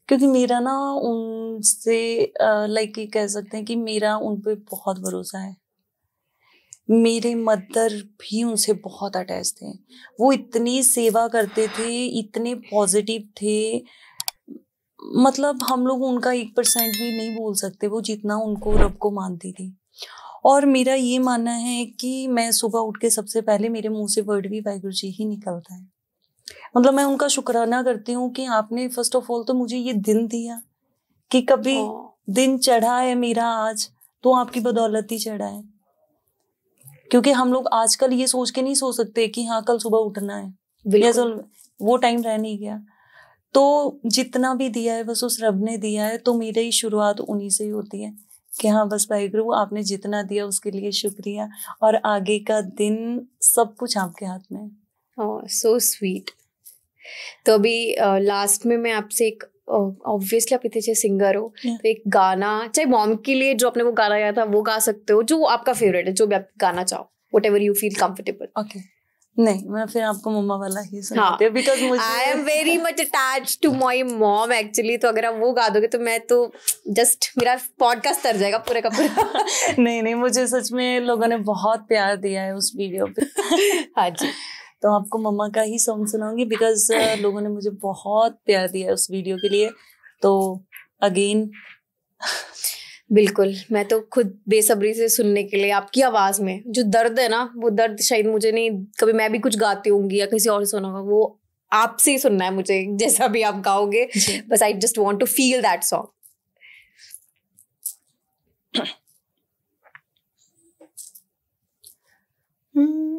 क्योंकि मेरा ना उनसे लाइक ये कह सकते हैं कि मेरा उन पर बहुत भरोसा है मेरे मदर भी उनसे बहुत अटैच थे वो इतनी सेवा करते थे इतने पॉजिटिव थे मतलब हम लोग उनका एक परसेंट भी नहीं बोल सकते वो जितना उनको रब को मानती थी और मेरा ये मानना है कि मैं सुबह उठ के सबसे पहले मेरे मुंह से वर्ड भी वाहगुरु जी ही निकलता है मतलब मैं उनका शुक्राना करती हूँ कि आपने फर्स्ट ऑफ ऑल तो मुझे ये दिन दिया कि कभी दिन चढ़ा है मेरा आज तो आपकी बदौलत ही चढ़ा है क्योंकि हम लोग आजकल ये सोच के नहीं सो सकते कि हाँ कल सुबह उठना है वो टाइम रह नहीं गया तो जितना भी दिया है बस उस रब ने दिया है तो मेरी ही शुरुआत उन्हीं से ही होती है कि हाँ बस भाई गुरु आपने जितना दिया उसके लिए शुक्रिया और आगे का दिन सब कुछ आपके हाथ में है सो स्वीट तो अभी लास्ट में मैं आपसे एक ऑब्वियसली आप इतने सिंगर हो तो एक गाना चाहे मॉम के लिए जो आपने वो गाना गाया था वो गा सकते हो जो आपका फेवरेट है जो भी आप गाना चाहो whatever you feel comfortable okay नहीं मैं फिर आपको मम्मा वाला ही सुनाती हाँ. हूँ बिकॉज मुझे I am very much attach to my mom actually तो अगर आप वो गा दोगे तो मैं तो जस्ट मेरा पॉडकास्ट तर जाएगा पूरे का पूरा नहीं नहीं मुझे सच में लोगों ने बहुत प्यार दिया है उस वीडियो पे हाँ जी तो आपको मम्मा का ही सॉन्ग सुनाऊंगी बिकॉज uh, लोगों ने मुझे बहुत प्यार दिया उस वीडियो के लिए तो अगेन बिल्कुल मैं तो खुद बेसब्री से सुनने के लिए आपकी आवाज़ में जो दर्द है ना वो दर्द शायद मुझे नहीं कभी मैं भी कुछ गाती होंगी या किसी और सुना होगा वो आपसे ही सुनना है मुझे जैसा भी आप गाओगे बस I just want to feel that song Hmm.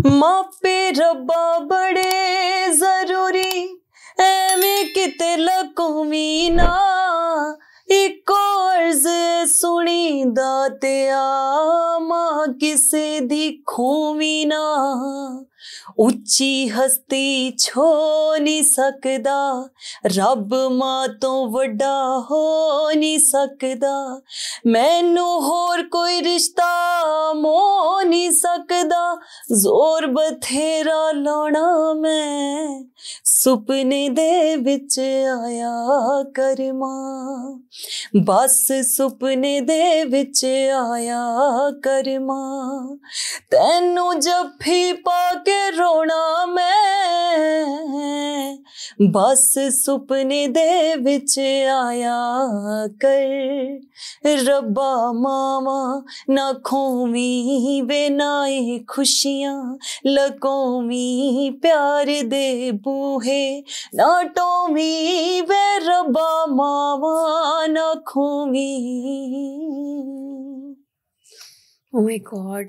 मापे रबा बड़े जरूरी एवं कित लकूमी ना एक अर्ज सुनी दात्या माँ किसे दिखूमी ना ਉੱਚੀ ਹਸਤੀ ਛੋ ਨਹੀਂ ਸਕਦਾ ਰੱਬ ਮਾਂ ਤੋਂ ਵੱਡਾ ਹੋ ਨਹੀਂ ਸਕਦਾ ਮੈਨੂੰ ਹੋਰ ਕੋਈ ਰਿਸ਼ਤਾ ਮੋ ਨਹੀਂ ਸਕਦਾ ਜ਼ੋਰ ਬਥੇਰਾ ਲਾਉਣਾ ਮੈਂ ਸੁਪਨੇ ਦੇ ਵਿੱਚ ਆਇਆ ਕਰਮਾ ਬਸ ਸੁਪਨੇ ਦੇ ਵਿੱਚ ਆਇਆ ਕਰਮਾ ਤੈਨੂੰ ਜੱਫੀ ਪਾ ਕੇ रोना मैं बस सुपने दे बिच आया कर रब्बा मामा ना खोवी वे ना ए खुशियां लकोवी प्यार दे बूहे ना टोवी वे रब्बा मामा ना खोवी Oh my God.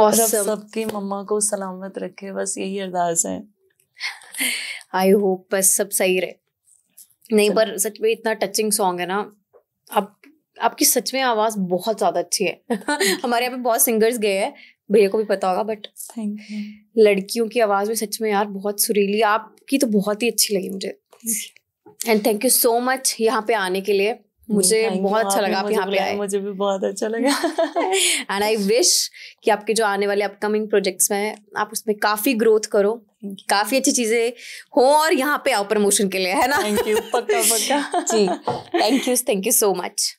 awesome. सबकी मम्मा को सलामत रखे बस यही अरदास है आई होप बस सब सही रहे नहीं पर सच में इतना टचिंग सॉन्ग है ना आप आपकी सच में आवाज़ बहुत ज़्यादा अच्छी है हमारे यहाँ पे बहुत सिंगर्स गए हैं भैया को भी पता होगा बट लड़कियों की आवाज़ में सच में यार बहुत सुरीली आपकी तो बहुत ही अच्छी लगी मुझे and thank you so much यहाँ पे आने के लिए मुझे बहुत अच्छा लगा आप यहाँ पे आए मुझे भी बहुत अच्छा लगा एंड आई विश कि आपके जो आने वाले अपकमिंग प्रोजेक्ट्स में आप उसमें काफी ग्रोथ करो काफी अच्छी चीजें हो और यहाँ पे आओ प्रमोशन के लिए है ना थैंक यू पक्का पक्का जी thank you thank you so much